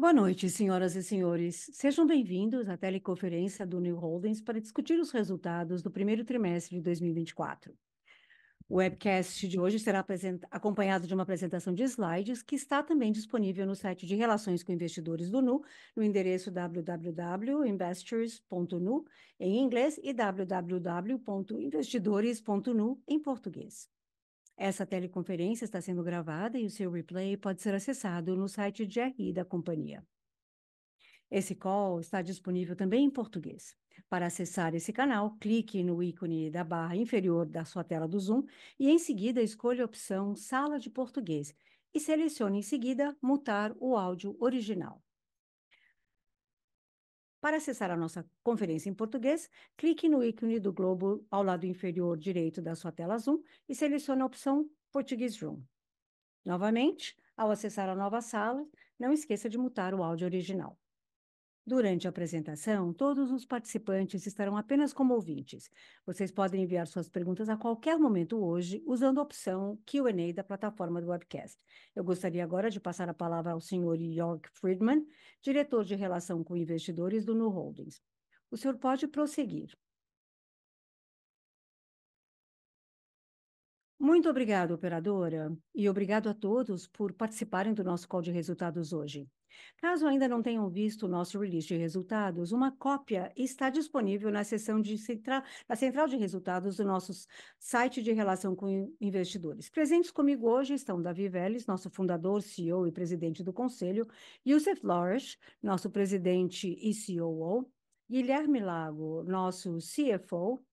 Boa noite, senhoras e senhores. Sejam bem-vindos à teleconferência do New Holdings para discutir os resultados do primeiro trimestre de 2024. O webcast de hoje será acompanhado de uma apresentação de slides que está também disponível no site de Relações com Investidores do Nu, no endereço www.investors.nu em inglês e www.investidores.nu em português. Essa teleconferência está sendo gravada e o seu replay pode ser acessado no site de RI da companhia. Esse call está disponível também em português. Para acessar esse canal, clique no ícone da barra inferior da sua tela do Zoom e, em seguida, escolha a opção Sala de Português e selecione em seguida Mutar o áudio original. Para acessar a nossa conferência em português, clique no ícone do globo ao lado inferior direito da sua tela Zoom e selecione a opção Português Room. Novamente, ao acessar a nova sala, não esqueça de mutar o áudio original. Durante a apresentação, todos os participantes estarão apenas como ouvintes. Vocês podem enviar suas perguntas a qualquer momento hoje, usando a opção Q&A da plataforma do webcast. Eu gostaria agora de passar a palavra ao senhor Jörg Friedman, diretor de relação com investidores do Nu Holdings. O senhor pode prosseguir. Muito obrigado, operadora, e obrigado a todos por participarem do nosso call de resultados hoje. Caso ainda não tenham visto o nosso release de resultados, uma cópia está disponível na seção de central, na central de resultados do nosso site de relação com investidores. Presentes comigo hoje estão Davi Vélez, nosso fundador, CEO e presidente do conselho, Youssef Lorish, nosso presidente e COO, Guilherme Lago, nosso CFO,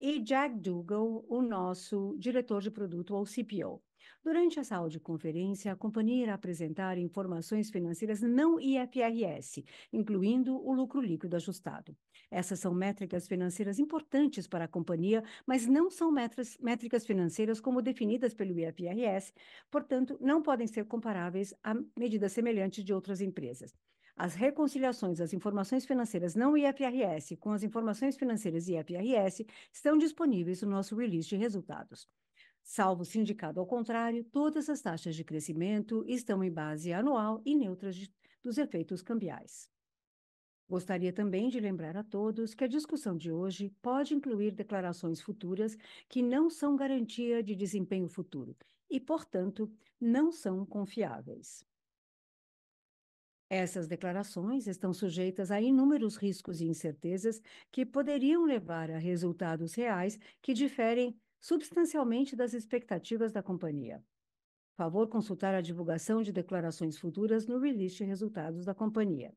e Jack Dougal, o nosso diretor de produto ou CPO. Durante essa audioconferência, a companhia irá apresentar informações financeiras não IFRS, incluindo o lucro líquido ajustado. Essas são métricas financeiras importantes para a companhia, mas não são métricas financeiras como definidas pelo IFRS, portanto, não podem ser comparáveis a medidas semelhantes de outras empresas. As reconciliações das informações financeiras não IFRS com as informações financeiras IFRS estão disponíveis no nosso release de resultados. Salvo sindicado ao contrário, todas as taxas de crescimento estão em base anual e neutras de, dos efeitos cambiais. Gostaria também de lembrar a todos que a discussão de hoje pode incluir declarações futuras que não são garantia de desempenho futuro e, portanto, não são confiáveis. Essas declarações estão sujeitas a inúmeros riscos e incertezas que poderiam levar a resultados reais que diferem substancialmente das expectativas da companhia. Favor consultar a divulgação de declarações futuras no release de resultados da companhia.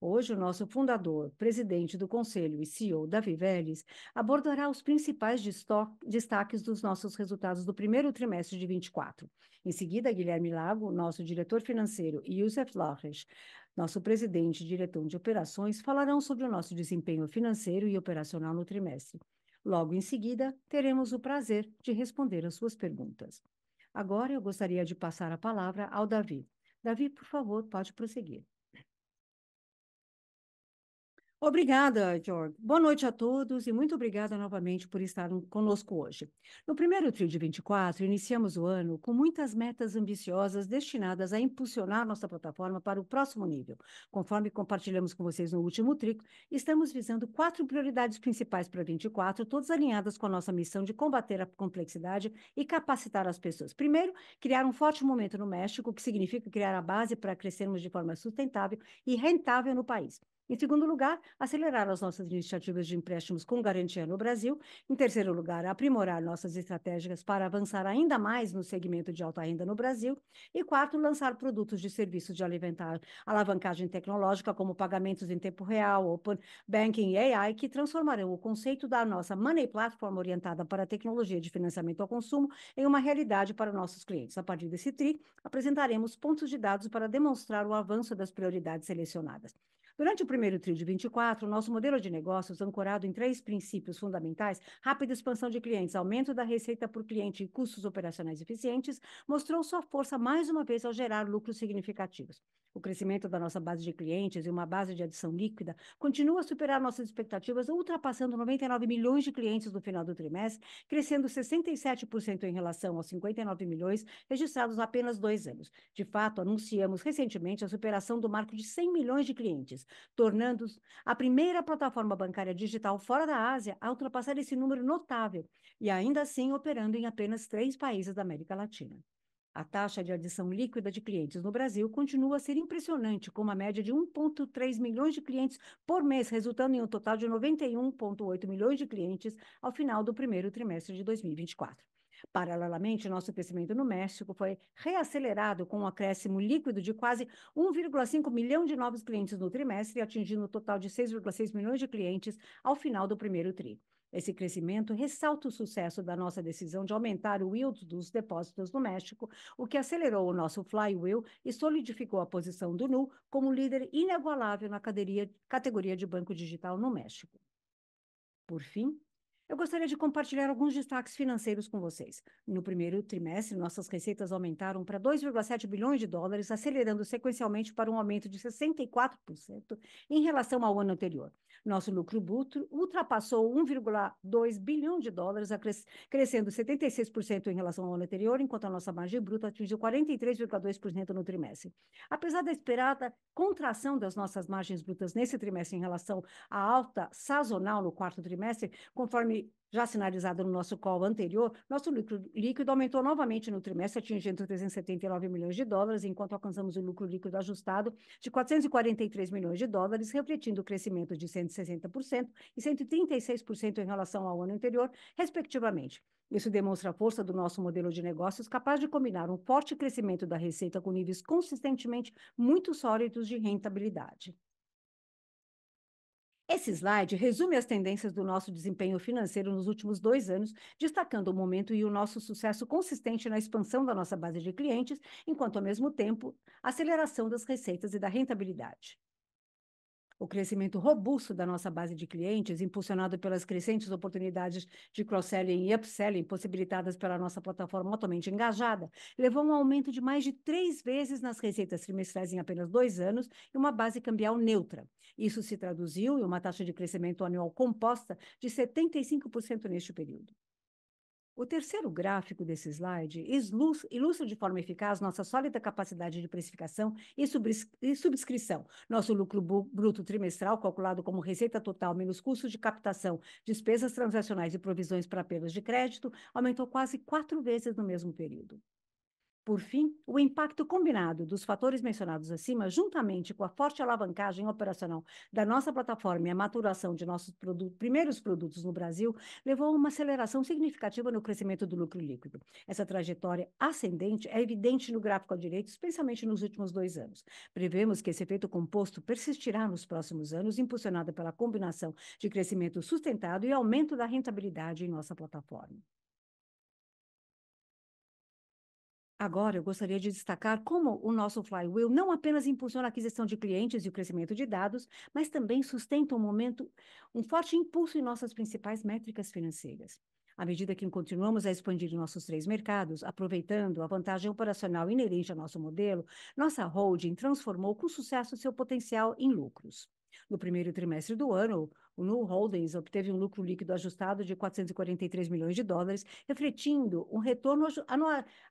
Hoje, o nosso fundador, presidente do conselho e CEO, Davi Vélez, abordará os principais destaques dos nossos resultados do primeiro trimestre de 24. Em seguida, Guilherme Lago, nosso diretor financeiro, e Youssef Lorres, nosso presidente e diretor de operações, falarão sobre o nosso desempenho financeiro e operacional no trimestre. Logo em seguida, teremos o prazer de responder as suas perguntas. Agora eu gostaria de passar a palavra ao Davi. Davi, por favor, pode prosseguir. Obrigada, Jorge. Boa noite a todos e muito obrigada novamente por estar conosco hoje. No primeiro trio de 24, iniciamos o ano com muitas metas ambiciosas destinadas a impulsionar nossa plataforma para o próximo nível. Conforme compartilhamos com vocês no último trio, estamos visando quatro prioridades principais para 24, todas alinhadas com a nossa missão de combater a complexidade e capacitar as pessoas. Primeiro, criar um forte momento no México, que significa criar a base para crescermos de forma sustentável e rentável no país. Em segundo lugar, acelerar as nossas iniciativas de empréstimos com garantia no Brasil. Em terceiro lugar, aprimorar nossas estratégias para avançar ainda mais no segmento de alta renda no Brasil. E quarto, lançar produtos de serviços de alavancagem tecnológica, como pagamentos em tempo real, Open Banking e AI, que transformarão o conceito da nossa Money Platform orientada para a tecnologia de financiamento ao consumo em uma realidade para nossos clientes. A partir desse TRI, apresentaremos pontos de dados para demonstrar o avanço das prioridades selecionadas. Durante o primeiro trio de 24, nosso modelo de negócios, ancorado em três princípios fundamentais, rápida expansão de clientes, aumento da receita por cliente e custos operacionais eficientes, mostrou sua força mais uma vez ao gerar lucros significativos. O crescimento da nossa base de clientes e uma base de adição líquida continua a superar nossas expectativas, ultrapassando 99 milhões de clientes no final do trimestre, crescendo 67% em relação aos 59 milhões registrados há apenas dois anos. De fato, anunciamos recentemente a superação do marco de 100 milhões de clientes, tornando-os a primeira plataforma bancária digital fora da Ásia a ultrapassar esse número notável e ainda assim operando em apenas três países da América Latina. A taxa de adição líquida de clientes no Brasil continua a ser impressionante, com uma média de 1,3 milhões de clientes por mês, resultando em um total de 91,8 milhões de clientes ao final do primeiro trimestre de 2024. Paralelamente, nosso crescimento no México foi reacelerado com um acréscimo líquido de quase 1,5 milhão de novos clientes no trimestre, atingindo um total de 6,6 milhões de clientes ao final do primeiro tri. Esse crescimento ressalta o sucesso da nossa decisão de aumentar o yield dos depósitos no México, o que acelerou o nosso flywheel e solidificou a posição do Nu como líder inigualável na categoria de banco digital no México. Por fim, eu gostaria de compartilhar alguns destaques financeiros com vocês. No primeiro trimestre, nossas receitas aumentaram para 2,7 bilhões de dólares, acelerando sequencialmente para um aumento de 64% em relação ao ano anterior. Nosso lucro bruto ultrapassou 1,2 bilhão de dólares, crescendo 76% em relação ao ano anterior, enquanto a nossa margem bruta atingiu 43,2% no trimestre. Apesar da esperada contração das nossas margens brutas nesse trimestre em relação à alta sazonal no quarto trimestre, conforme já sinalizado no nosso call anterior, nosso lucro líquido aumentou novamente no trimestre, atingindo 379 milhões de dólares, enquanto alcançamos o lucro líquido ajustado de 443 milhões de dólares, refletindo o crescimento de 160% e 136% em relação ao ano anterior, respectivamente. Isso demonstra a força do nosso modelo de negócios, capaz de combinar um forte crescimento da receita com níveis consistentemente muito sólidos de rentabilidade. Esse slide resume as tendências do nosso desempenho financeiro nos últimos dois anos, destacando o momento e o nosso sucesso consistente na expansão da nossa base de clientes, enquanto, ao mesmo tempo, aceleração das receitas e da rentabilidade. O crescimento robusto da nossa base de clientes, impulsionado pelas crescentes oportunidades de cross-selling e upselling possibilitadas pela nossa plataforma altamente engajada, levou a um aumento de mais de três vezes nas receitas trimestrais em apenas dois anos e uma base cambial neutra. Isso se traduziu em uma taxa de crescimento anual composta de 75% neste período. O terceiro gráfico desse slide ilustra de forma eficaz nossa sólida capacidade de precificação e subscrição. Nosso lucro bruto trimestral, calculado como receita total menos custos de captação, despesas transacionais e provisões para perdas de crédito, aumentou quase quatro vezes no mesmo período. Por fim, o impacto combinado dos fatores mencionados acima, juntamente com a forte alavancagem operacional da nossa plataforma e a maturação de nossos produtos, primeiros produtos no Brasil, levou a uma aceleração significativa no crescimento do lucro líquido. Essa trajetória ascendente é evidente no gráfico à direita, especialmente nos últimos dois anos. Prevemos que esse efeito composto persistirá nos próximos anos, impulsionado pela combinação de crescimento sustentado e aumento da rentabilidade em nossa plataforma. Agora, eu gostaria de destacar como o nosso Flywheel não apenas impulsiona a aquisição de clientes e o crescimento de dados, mas também sustenta um momento, um forte impulso em nossas principais métricas financeiras. À medida que continuamos a expandir nossos três mercados, aproveitando a vantagem operacional inerente ao nosso modelo, nossa holding transformou com sucesso seu potencial em lucros. No primeiro trimestre do ano, o Nu Holdings obteve um lucro líquido ajustado de 443 milhões de dólares, refletindo um retorno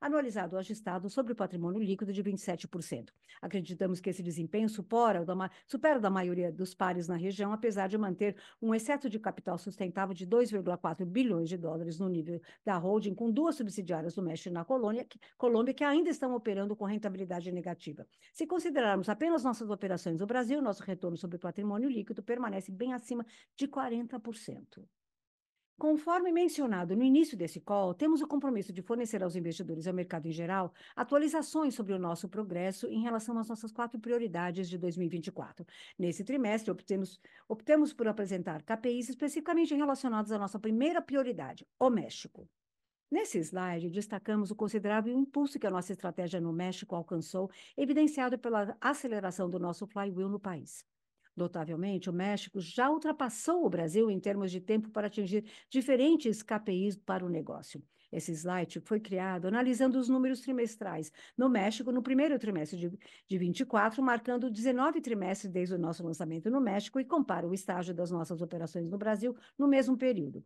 anualizado ajustado sobre o patrimônio líquido de 27%. Acreditamos que esse desempenho supera o da maioria dos pares na região, apesar de manter um excesso de capital sustentável de 2,4 bilhões de dólares no nível da holding, com duas subsidiárias do México e na Colônia, Colômbia, que ainda estão operando com rentabilidade negativa. Se considerarmos apenas nossas operações no Brasil, nosso retorno sobre o patrimônio líquido permanece bem acima de 40%. Conforme mencionado no início desse call, temos o compromisso de fornecer aos investidores e ao mercado em geral atualizações sobre o nosso progresso em relação às nossas quatro prioridades de 2024. Nesse trimestre, optemos, optamos por apresentar KPIs especificamente relacionados à nossa primeira prioridade, o México. Nesse slide, destacamos o considerável impulso que a nossa estratégia no México alcançou, evidenciado pela aceleração do nosso flywheel no país. Notavelmente, o México já ultrapassou o Brasil em termos de tempo para atingir diferentes KPIs para o negócio. Esse slide foi criado analisando os números trimestrais no México no primeiro trimestre de, de 24, marcando 19 trimestres desde o nosso lançamento no México e compara o estágio das nossas operações no Brasil no mesmo período.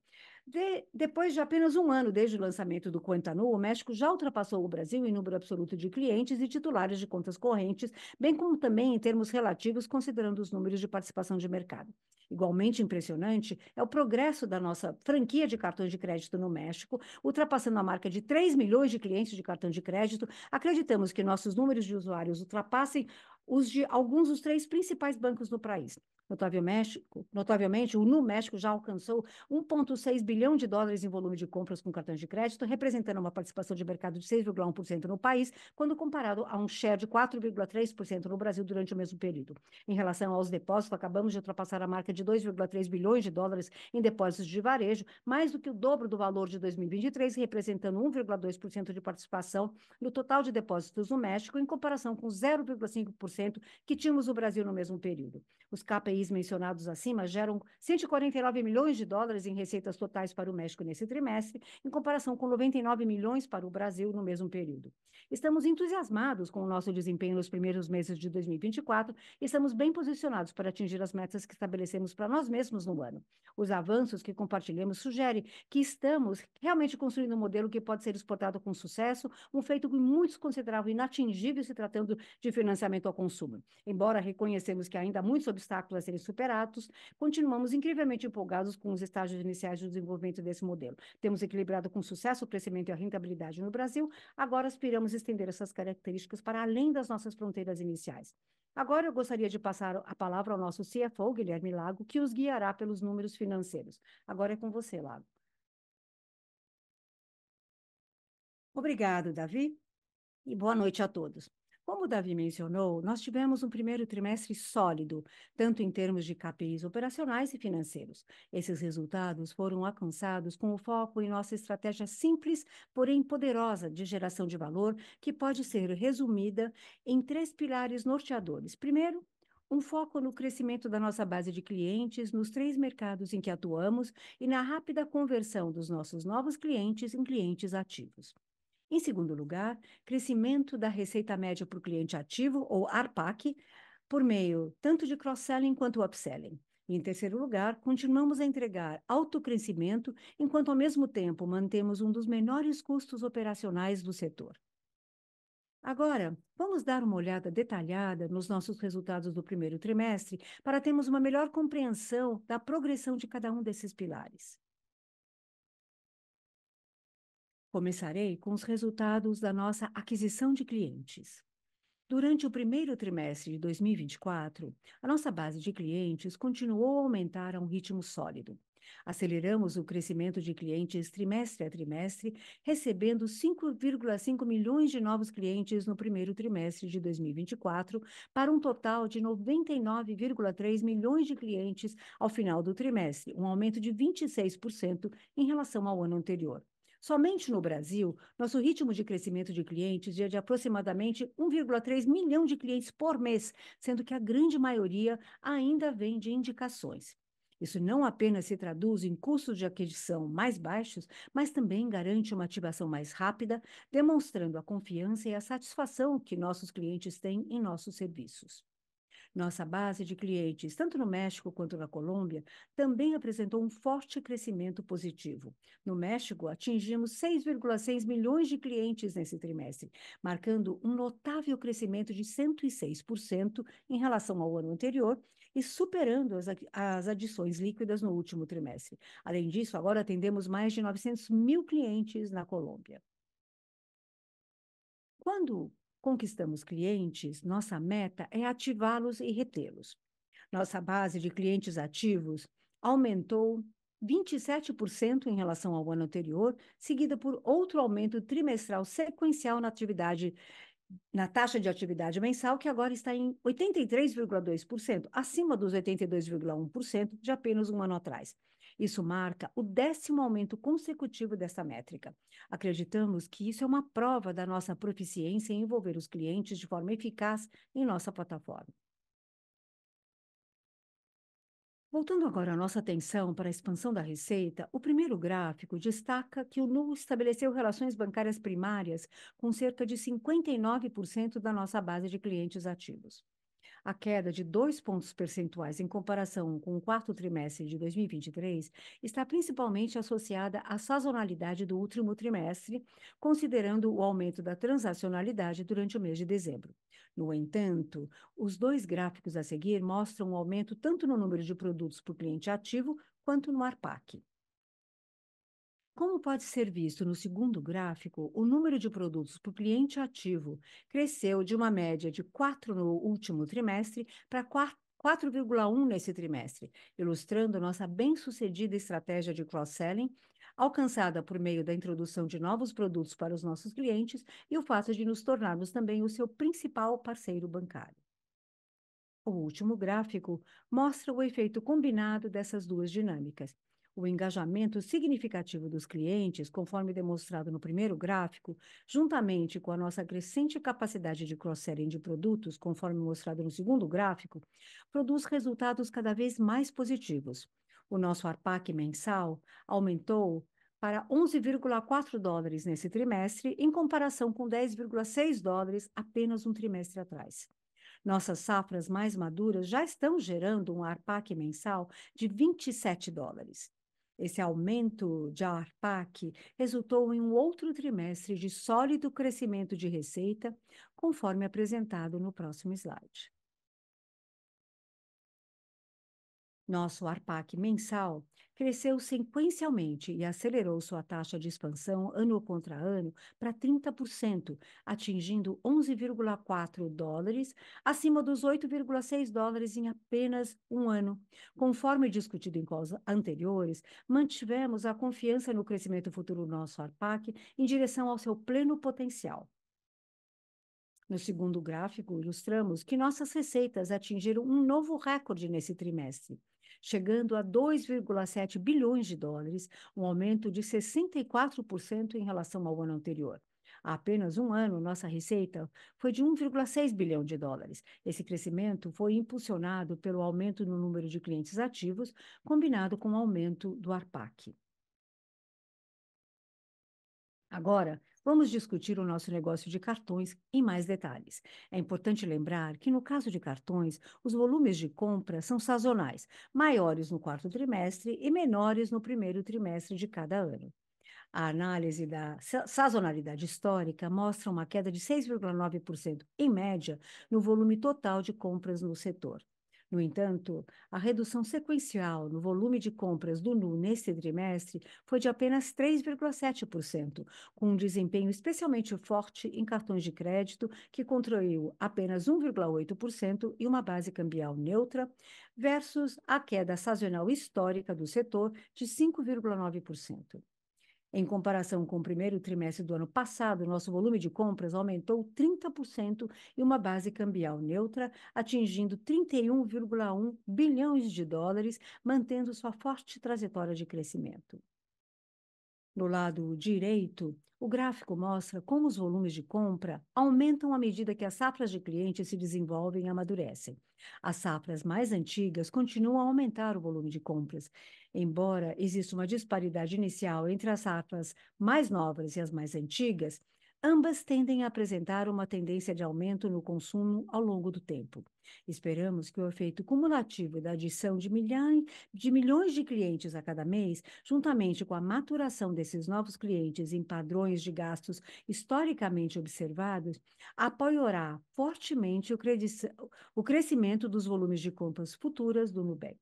De, depois de apenas um ano desde o lançamento do Quantanu, o México já ultrapassou o Brasil em número absoluto de clientes e titulares de contas correntes, bem como também em termos relativos, considerando os números de participação de mercado. Igualmente impressionante é o progresso da nossa franquia de cartões de crédito no México, ultrapassando a marca de 3 milhões de clientes de cartão de crédito. Acreditamos que nossos números de usuários ultrapassem os de alguns dos três principais bancos do país. Notável México, notavelmente, o Nu México já alcançou 1,6 bilhão de dólares em volume de compras com cartões de crédito, representando uma participação de mercado de 6,1% no país, quando comparado a um share de 4,3% no Brasil durante o mesmo período. Em relação aos depósitos, acabamos de ultrapassar a marca de 2,3 bilhões de dólares em depósitos de varejo, mais do que o dobro do valor de 2023, representando 1,2% de participação no total de depósitos no México, em comparação com 0,5% que tínhamos no Brasil no mesmo período. Os KPIs países mencionados acima geram 149 milhões de dólares em receitas totais para o México nesse trimestre, em comparação com 99 milhões para o Brasil no mesmo período. Estamos entusiasmados com o nosso desempenho nos primeiros meses de 2024 e estamos bem posicionados para atingir as metas que estabelecemos para nós mesmos no ano. Os avanços que compartilhamos sugerem que estamos realmente construindo um modelo que pode ser exportado com sucesso, um feito que muitos consideravam inatingível se tratando de financiamento ao consumo. Embora reconhecemos que ainda há muitos obstáculos serem superados, continuamos incrivelmente empolgados com os estágios iniciais do desenvolvimento desse modelo. Temos equilibrado com sucesso o crescimento e a rentabilidade no Brasil, agora aspiramos estender essas características para além das nossas fronteiras iniciais. Agora eu gostaria de passar a palavra ao nosso CFO, Guilherme Lago, que os guiará pelos números financeiros. Agora é com você, Lago. Obrigado, Davi, e boa noite a todos. Como o Davi mencionou, nós tivemos um primeiro trimestre sólido, tanto em termos de KPIs operacionais e financeiros. Esses resultados foram alcançados com o foco em nossa estratégia simples, porém poderosa de geração de valor, que pode ser resumida em três pilares norteadores. Primeiro, um foco no crescimento da nossa base de clientes nos três mercados em que atuamos e na rápida conversão dos nossos novos clientes em clientes ativos. Em segundo lugar, crescimento da receita média por cliente ativo, ou ARPAC, por meio tanto de cross-selling quanto upselling. E, em terceiro lugar, continuamos a entregar alto crescimento, enquanto ao mesmo tempo mantemos um dos menores custos operacionais do setor. Agora, vamos dar uma olhada detalhada nos nossos resultados do primeiro trimestre para termos uma melhor compreensão da progressão de cada um desses pilares. Começarei com os resultados da nossa aquisição de clientes. Durante o primeiro trimestre de 2024, a nossa base de clientes continuou a aumentar a um ritmo sólido. Aceleramos o crescimento de clientes trimestre a trimestre, recebendo 5,5 milhões de novos clientes no primeiro trimestre de 2024, para um total de 99,3 milhões de clientes ao final do trimestre, um aumento de 26% em relação ao ano anterior. Somente no Brasil, nosso ritmo de crescimento de clientes é de aproximadamente 1,3 milhão de clientes por mês, sendo que a grande maioria ainda vem de indicações. Isso não apenas se traduz em custos de aquisição mais baixos, mas também garante uma ativação mais rápida, demonstrando a confiança e a satisfação que nossos clientes têm em nossos serviços. Nossa base de clientes, tanto no México quanto na Colômbia, também apresentou um forte crescimento positivo. No México, atingimos 6,6 milhões de clientes nesse trimestre, marcando um notável crescimento de 106% em relação ao ano anterior e superando as, as adições líquidas no último trimestre. Além disso, agora atendemos mais de 900 mil clientes na Colômbia. Quando conquistamos clientes, nossa meta é ativá-los e retê-los. Nossa base de clientes ativos aumentou 27% em relação ao ano anterior, seguida por outro aumento trimestral sequencial na atividade na taxa de atividade mensal, que agora está em 83,2%, acima dos 82,1% de apenas um ano atrás. Isso marca o décimo aumento consecutivo dessa métrica. Acreditamos que isso é uma prova da nossa proficiência em envolver os clientes de forma eficaz em nossa plataforma. Voltando agora a nossa atenção para a expansão da receita, o primeiro gráfico destaca que o Nu estabeleceu relações bancárias primárias com cerca de 59% da nossa base de clientes ativos a queda de dois pontos percentuais em comparação com o quarto trimestre de 2023 está principalmente associada à sazonalidade do último trimestre, considerando o aumento da transacionalidade durante o mês de dezembro. No entanto, os dois gráficos a seguir mostram um aumento tanto no número de produtos por cliente ativo quanto no ARPAC. Como pode ser visto no segundo gráfico, o número de produtos por cliente ativo cresceu de uma média de 4 no último trimestre para 4,1 nesse trimestre, ilustrando nossa bem-sucedida estratégia de cross-selling, alcançada por meio da introdução de novos produtos para os nossos clientes e o fato de nos tornarmos também o seu principal parceiro bancário. O último gráfico mostra o efeito combinado dessas duas dinâmicas, o engajamento significativo dos clientes, conforme demonstrado no primeiro gráfico, juntamente com a nossa crescente capacidade de cross-selling de produtos, conforme mostrado no segundo gráfico, produz resultados cada vez mais positivos. O nosso ARPAC mensal aumentou para 11,4 dólares nesse trimestre, em comparação com 10,6 dólares apenas um trimestre atrás. Nossas safras mais maduras já estão gerando um ARPAC mensal de 27 dólares. Esse aumento de ARPAC resultou em um outro trimestre de sólido crescimento de receita, conforme apresentado no próximo slide. Nosso ARPAC mensal cresceu sequencialmente e acelerou sua taxa de expansão ano contra ano para 30%, atingindo 11,4 dólares, acima dos 8,6 dólares em apenas um ano. Conforme discutido em causas anteriores, mantivemos a confiança no crescimento futuro do nosso ARPAC em direção ao seu pleno potencial. No segundo gráfico, ilustramos que nossas receitas atingiram um novo recorde nesse trimestre chegando a 2,7 bilhões de dólares, um aumento de 64% em relação ao ano anterior. Há apenas um ano, nossa receita foi de 1,6 bilhão de dólares. Esse crescimento foi impulsionado pelo aumento no número de clientes ativos, combinado com o aumento do ARPAC. Agora, Vamos discutir o nosso negócio de cartões em mais detalhes. É importante lembrar que, no caso de cartões, os volumes de compra são sazonais, maiores no quarto trimestre e menores no primeiro trimestre de cada ano. A análise da sazonalidade histórica mostra uma queda de 6,9% em média no volume total de compras no setor. No entanto, a redução sequencial no volume de compras do NU neste trimestre foi de apenas 3,7%, com um desempenho especialmente forte em cartões de crédito, que contraiu apenas 1,8% e uma base cambial neutra, versus a queda sazonal histórica do setor de 5,9%. Em comparação com o primeiro trimestre do ano passado, nosso volume de compras aumentou 30% e uma base cambial neutra, atingindo 31,1 bilhões de dólares, mantendo sua forte trajetória de crescimento. No lado direito, o gráfico mostra como os volumes de compra aumentam à medida que as safras de clientes se desenvolvem e amadurecem. As safras mais antigas continuam a aumentar o volume de compras, embora exista uma disparidade inicial entre as safras mais novas e as mais antigas, Ambas tendem a apresentar uma tendência de aumento no consumo ao longo do tempo. Esperamos que o efeito cumulativo da adição de, milhares, de milhões de clientes a cada mês, juntamente com a maturação desses novos clientes em padrões de gastos historicamente observados, apoiará fortemente o, o crescimento dos volumes de contas futuras do Nubank.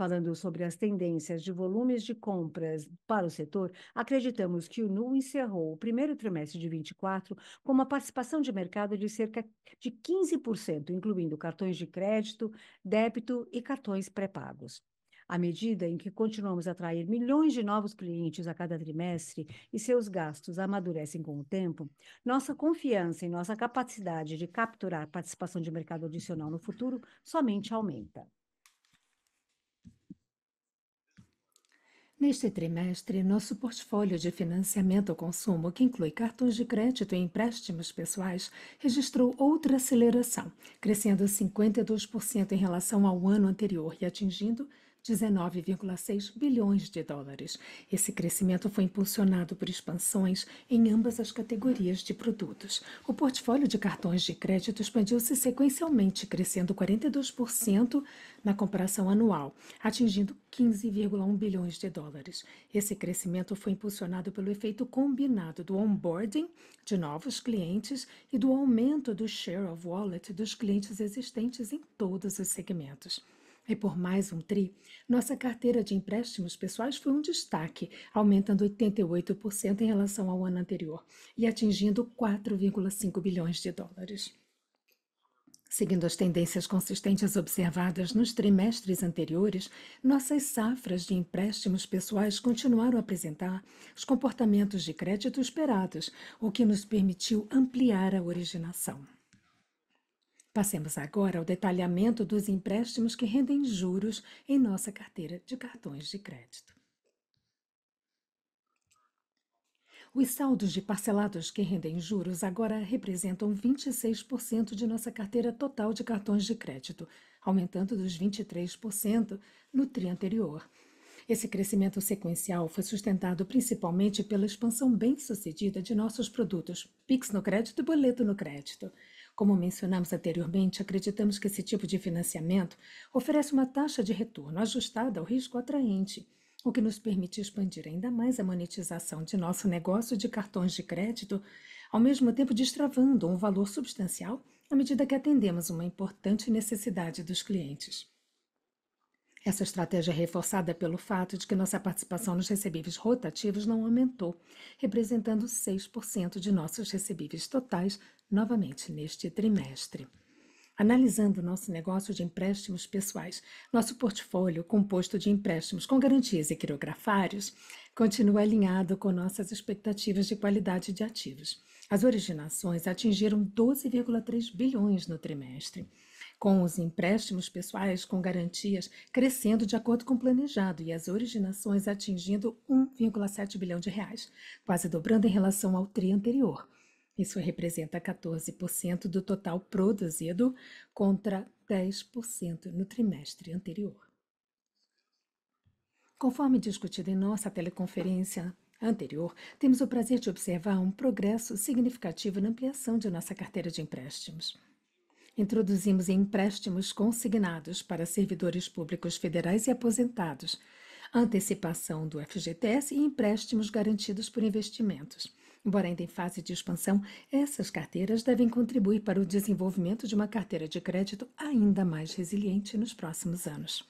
Falando sobre as tendências de volumes de compras para o setor, acreditamos que o NU encerrou o primeiro trimestre de 24 com uma participação de mercado de cerca de 15%, incluindo cartões de crédito, débito e cartões pré-pagos. À medida em que continuamos a atrair milhões de novos clientes a cada trimestre e seus gastos amadurecem com o tempo, nossa confiança em nossa capacidade de capturar participação de mercado adicional no futuro somente aumenta. Neste trimestre, nosso portfólio de financiamento ao consumo, que inclui cartões de crédito e empréstimos pessoais, registrou outra aceleração, crescendo 52% em relação ao ano anterior e atingindo 19,6 bilhões de dólares. Esse crescimento foi impulsionado por expansões em ambas as categorias de produtos. O portfólio de cartões de crédito expandiu-se sequencialmente, crescendo 42% na comparação anual, atingindo 15,1 bilhões de dólares. Esse crescimento foi impulsionado pelo efeito combinado do onboarding de novos clientes e do aumento do share of wallet dos clientes existentes em todos os segmentos. E por mais um TRI, nossa carteira de empréstimos pessoais foi um destaque, aumentando 88% em relação ao ano anterior e atingindo 4,5 bilhões de dólares. Seguindo as tendências consistentes observadas nos trimestres anteriores, nossas safras de empréstimos pessoais continuaram a apresentar os comportamentos de crédito esperados, o que nos permitiu ampliar a originação. Passemos agora ao detalhamento dos empréstimos que rendem juros em nossa carteira de cartões de crédito. Os saldos de parcelados que rendem juros agora representam 26% de nossa carteira total de cartões de crédito, aumentando dos 23% no tri anterior. Esse crescimento sequencial foi sustentado principalmente pela expansão bem-sucedida de nossos produtos Pix no crédito e Boleto no crédito, como mencionamos anteriormente, acreditamos que esse tipo de financiamento oferece uma taxa de retorno ajustada ao risco atraente, o que nos permite expandir ainda mais a monetização de nosso negócio de cartões de crédito, ao mesmo tempo destravando um valor substancial à medida que atendemos uma importante necessidade dos clientes. Essa estratégia é reforçada pelo fato de que nossa participação nos recebíveis rotativos não aumentou, representando 6% de nossos recebíveis totais novamente neste trimestre. Analisando nosso negócio de empréstimos pessoais, nosso portfólio composto de empréstimos com garantias e quirografários continua alinhado com nossas expectativas de qualidade de ativos. As originações atingiram 12,3 bilhões no trimestre, com os empréstimos pessoais com garantias crescendo de acordo com o planejado e as originações atingindo 1,7 bilhão de reais, quase dobrando em relação ao tri anterior. Isso representa 14% do total produzido contra 10% no trimestre anterior. Conforme discutido em nossa teleconferência anterior, temos o prazer de observar um progresso significativo na ampliação de nossa carteira de empréstimos. Introduzimos empréstimos consignados para servidores públicos federais e aposentados, antecipação do FGTS e empréstimos garantidos por investimentos. Embora ainda em fase de expansão, essas carteiras devem contribuir para o desenvolvimento de uma carteira de crédito ainda mais resiliente nos próximos anos.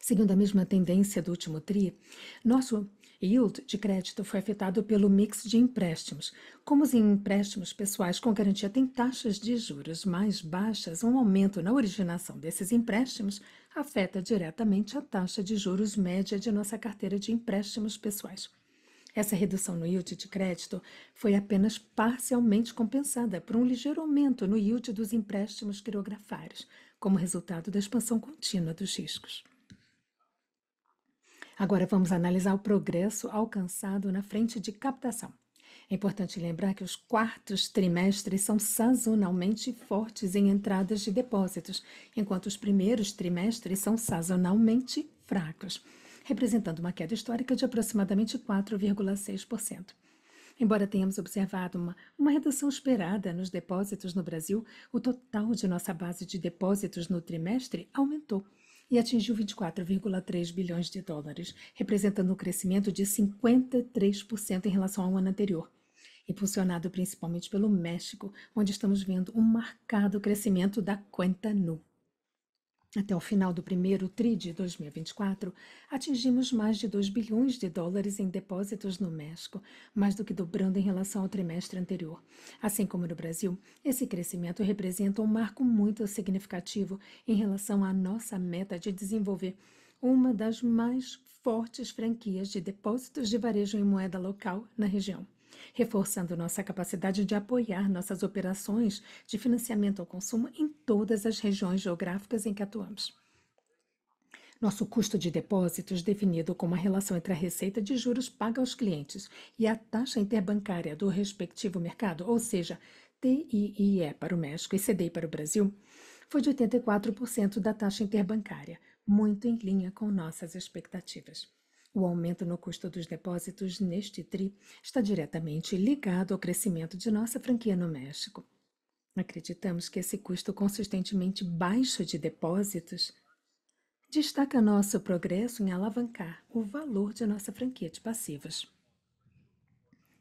Seguindo a mesma tendência do último TRI, nosso yield de crédito foi afetado pelo mix de empréstimos. Como os empréstimos pessoais com garantia têm taxas de juros mais baixas, um aumento na originação desses empréstimos afeta diretamente a taxa de juros média de nossa carteira de empréstimos pessoais. Essa redução no yield de crédito foi apenas parcialmente compensada por um ligeiro aumento no yield dos empréstimos quirografários, como resultado da expansão contínua dos riscos. Agora vamos analisar o progresso alcançado na frente de captação. É importante lembrar que os quartos trimestres são sazonalmente fortes em entradas de depósitos, enquanto os primeiros trimestres são sazonalmente fracos representando uma queda histórica de aproximadamente 4,6%. Embora tenhamos observado uma, uma, redução esperada nos depósitos no Brasil, o total de nossa base de depósitos no trimestre aumentou e atingiu 24,3 bilhões de dólares, representando um crescimento de 53% em relação ao ano anterior. Impulsionado principalmente pelo México, onde estamos vendo um marcado crescimento da conta nu. Até o final do primeiro TRI de 2024, atingimos mais de 2 bilhões de dólares em depósitos no México, mais do que dobrando em relação ao trimestre anterior. Assim como no Brasil, esse crescimento representa um marco muito significativo em relação à nossa meta de desenvolver uma das mais fortes franquias de depósitos de varejo em moeda local na região reforçando nossa capacidade de apoiar nossas operações de financiamento ao consumo em todas as regiões geográficas em que atuamos. Nosso custo de depósitos, definido como a relação entre a receita de juros paga aos clientes e a taxa interbancária do respectivo mercado, ou seja, TIIE para o México e CDI para o Brasil, foi de 84% da taxa interbancária, muito em linha com nossas expectativas. O aumento no custo dos depósitos neste TRI está diretamente ligado ao crescimento de nossa franquia no México. Acreditamos que esse custo consistentemente baixo de depósitos destaca nosso progresso em alavancar o valor de nossa franquia de passivos.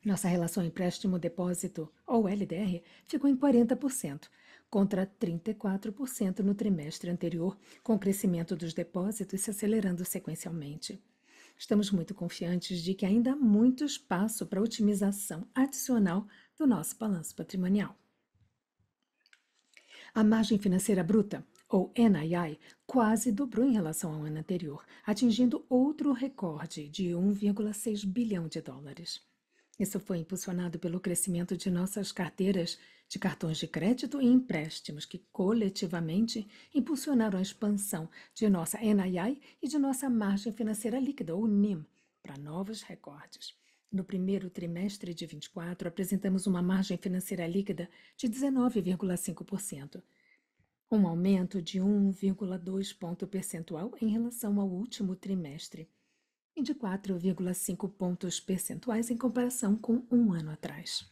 Nossa relação empréstimo-depósito, ou LDR, ficou em 40%, contra 34% no trimestre anterior, com o crescimento dos depósitos se acelerando sequencialmente. Estamos muito confiantes de que ainda há muito espaço para otimização adicional do nosso balanço patrimonial. A margem financeira bruta, ou NII, quase dobrou em relação ao ano anterior, atingindo outro recorde de 1,6 bilhão de dólares. Isso foi impulsionado pelo crescimento de nossas carteiras de cartões de crédito e empréstimos que coletivamente impulsionaram a expansão de nossa NII e de nossa margem financeira líquida, ou NIM, para novos recordes. No primeiro trimestre de 24, apresentamos uma margem financeira líquida de 19,5%, um aumento de 1,2 ponto percentual em relação ao último trimestre e de 4,5 pontos percentuais em comparação com um ano atrás.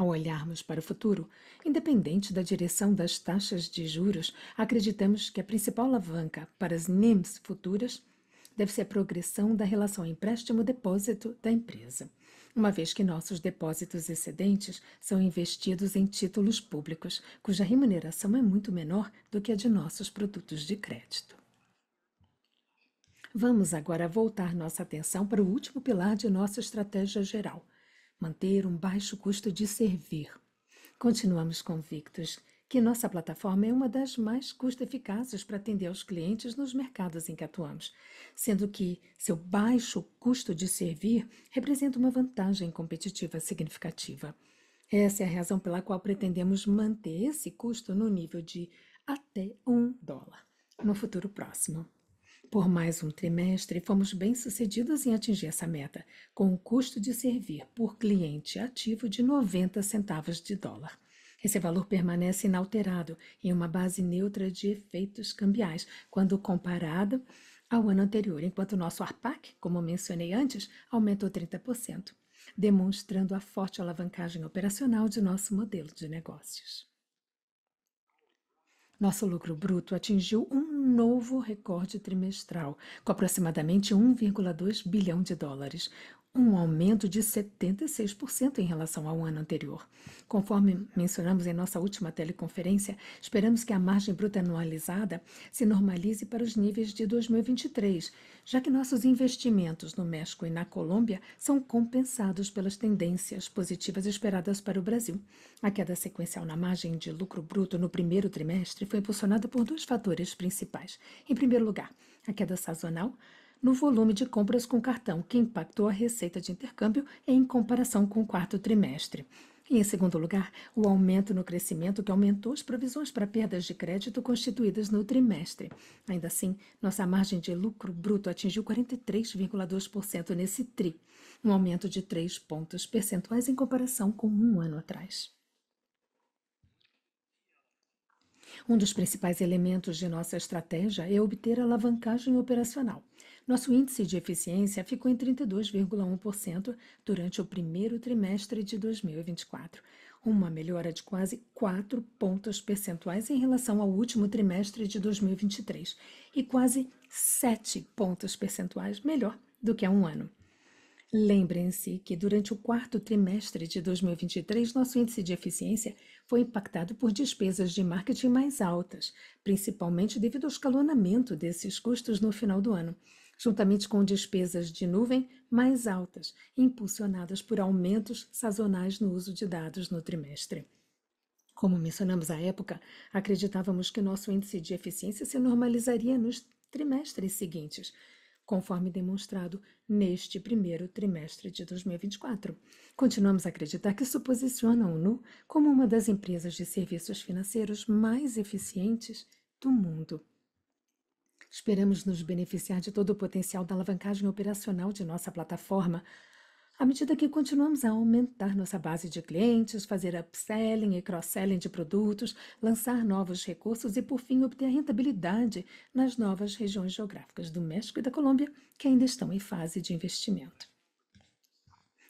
Ao olharmos para o futuro, independente da direção das taxas de juros, acreditamos que a principal alavanca para as NIMs futuras deve ser a progressão da relação empréstimo-depósito da empresa, uma vez que nossos depósitos excedentes são investidos em títulos públicos, cuja remuneração é muito menor do que a de nossos produtos de crédito. Vamos agora voltar nossa atenção para o último pilar de nossa estratégia geral, manter um baixo custo de servir. Continuamos convictos que nossa plataforma é uma das mais custo-eficazes para atender aos clientes nos mercados em que atuamos, sendo que seu baixo custo de servir representa uma vantagem competitiva significativa. Essa é a razão pela qual pretendemos manter esse custo no nível de até um dólar no futuro próximo. Por mais um trimestre, fomos bem-sucedidos em atingir essa meta, com um custo de servir por cliente ativo de 90 centavos de dólar. Esse valor permanece inalterado em uma base neutra de efeitos cambiais quando comparado ao ano anterior, enquanto nosso ARPAC, como mencionei antes, aumentou 30%, demonstrando a forte alavancagem operacional de nosso modelo de negócios. Nosso lucro bruto atingiu um novo recorde trimestral, com aproximadamente 1,2 bilhão de dólares, um aumento de 76% em relação ao ano anterior. Conforme mencionamos em nossa última teleconferência, esperamos que a margem bruta anualizada se normalize para os níveis de 2023, já que nossos investimentos no México e na Colômbia são compensados pelas tendências positivas esperadas para o Brasil. A queda sequencial na margem de lucro bruto no primeiro trimestre foi impulsionada por dois fatores principais. Em primeiro lugar, a queda sazonal no volume de compras com cartão, que impactou a receita de intercâmbio em comparação com o quarto trimestre. E, em segundo lugar, o aumento no crescimento que aumentou as provisões para perdas de crédito constituídas no trimestre. Ainda assim, nossa margem de lucro bruto atingiu 43,2% nesse TRI, um aumento de 3 pontos percentuais em comparação com um ano atrás. Um dos principais elementos de nossa estratégia é obter alavancagem operacional. Nosso índice de eficiência ficou em 32,1% durante o primeiro trimestre de 2024, uma melhora de quase 4 pontos percentuais em relação ao último trimestre de 2023 e quase 7 pontos percentuais melhor do que há um ano. Lembrem-se que durante o quarto trimestre de 2023, nosso índice de eficiência foi impactado por despesas de marketing mais altas, principalmente devido ao escalonamento desses custos no final do ano juntamente com despesas de nuvem mais altas, impulsionadas por aumentos sazonais no uso de dados no trimestre. Como mencionamos à época, acreditávamos que nosso índice de eficiência se normalizaria nos trimestres seguintes, conforme demonstrado neste primeiro trimestre de 2024. Continuamos a acreditar que isso posiciona a ONU como uma das empresas de serviços financeiros mais eficientes do mundo. Esperamos nos beneficiar de todo o potencial da alavancagem operacional de nossa plataforma, à medida que continuamos a aumentar nossa base de clientes, fazer upselling e cross-selling de produtos, lançar novos recursos e, por fim, obter rentabilidade nas novas regiões geográficas do México e da Colômbia, que ainda estão em fase de investimento.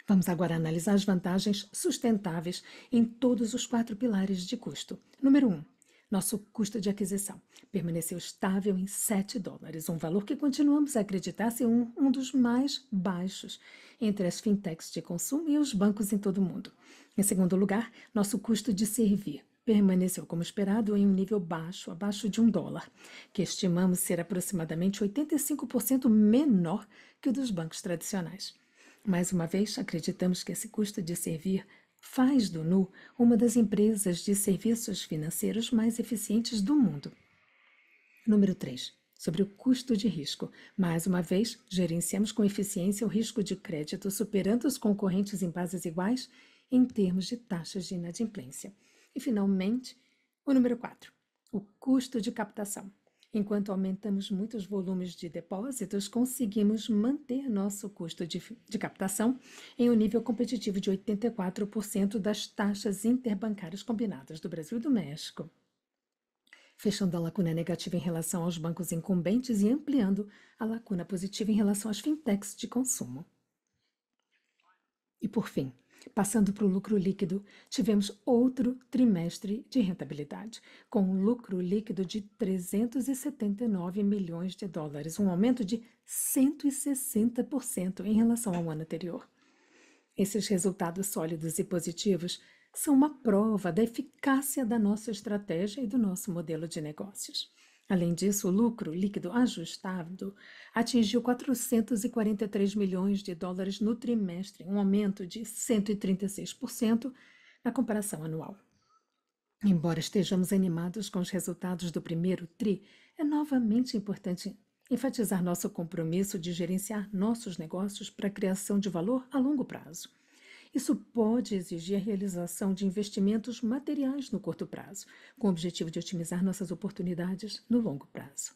Vamos agora analisar as vantagens sustentáveis em todos os quatro pilares de custo. Número 1. Um, nosso custo de aquisição permaneceu estável em 7 dólares, um valor que continuamos a acreditar ser um, um dos mais baixos entre as fintechs de consumo e os bancos em todo o mundo. Em segundo lugar, nosso custo de servir permaneceu como esperado em um nível baixo, abaixo de um dólar, que estimamos ser aproximadamente 85% menor que o dos bancos tradicionais. Mais uma vez, acreditamos que esse custo de servir faz do Nu uma das empresas de serviços financeiros mais eficientes do mundo. Número 3. Sobre o custo de risco. Mais uma vez, gerenciamos com eficiência o risco de crédito, superando os concorrentes em bases iguais em termos de taxas de inadimplência. E, finalmente, o número 4. O custo de captação. Enquanto aumentamos muitos volumes de depósitos, conseguimos manter nosso custo de, de captação em um nível competitivo de 84% das taxas interbancárias combinadas do Brasil e do México fechando a lacuna negativa em relação aos bancos incumbentes e ampliando a lacuna positiva em relação às fintechs de consumo. E por fim, Passando para o lucro líquido, tivemos outro trimestre de rentabilidade, com um lucro líquido de 379 milhões de dólares, um aumento de 160% em relação ao ano anterior. Esses resultados sólidos e positivos são uma prova da eficácia da nossa estratégia e do nosso modelo de negócios. Além disso, o lucro líquido ajustado atingiu 443 milhões de dólares no trimestre, um aumento de 136% na comparação anual. Embora estejamos animados com os resultados do primeiro TRI, é novamente importante enfatizar nosso compromisso de gerenciar nossos negócios para a criação de valor a longo prazo. Isso pode exigir a realização de investimentos materiais no curto prazo, com o objetivo de otimizar nossas oportunidades no longo prazo.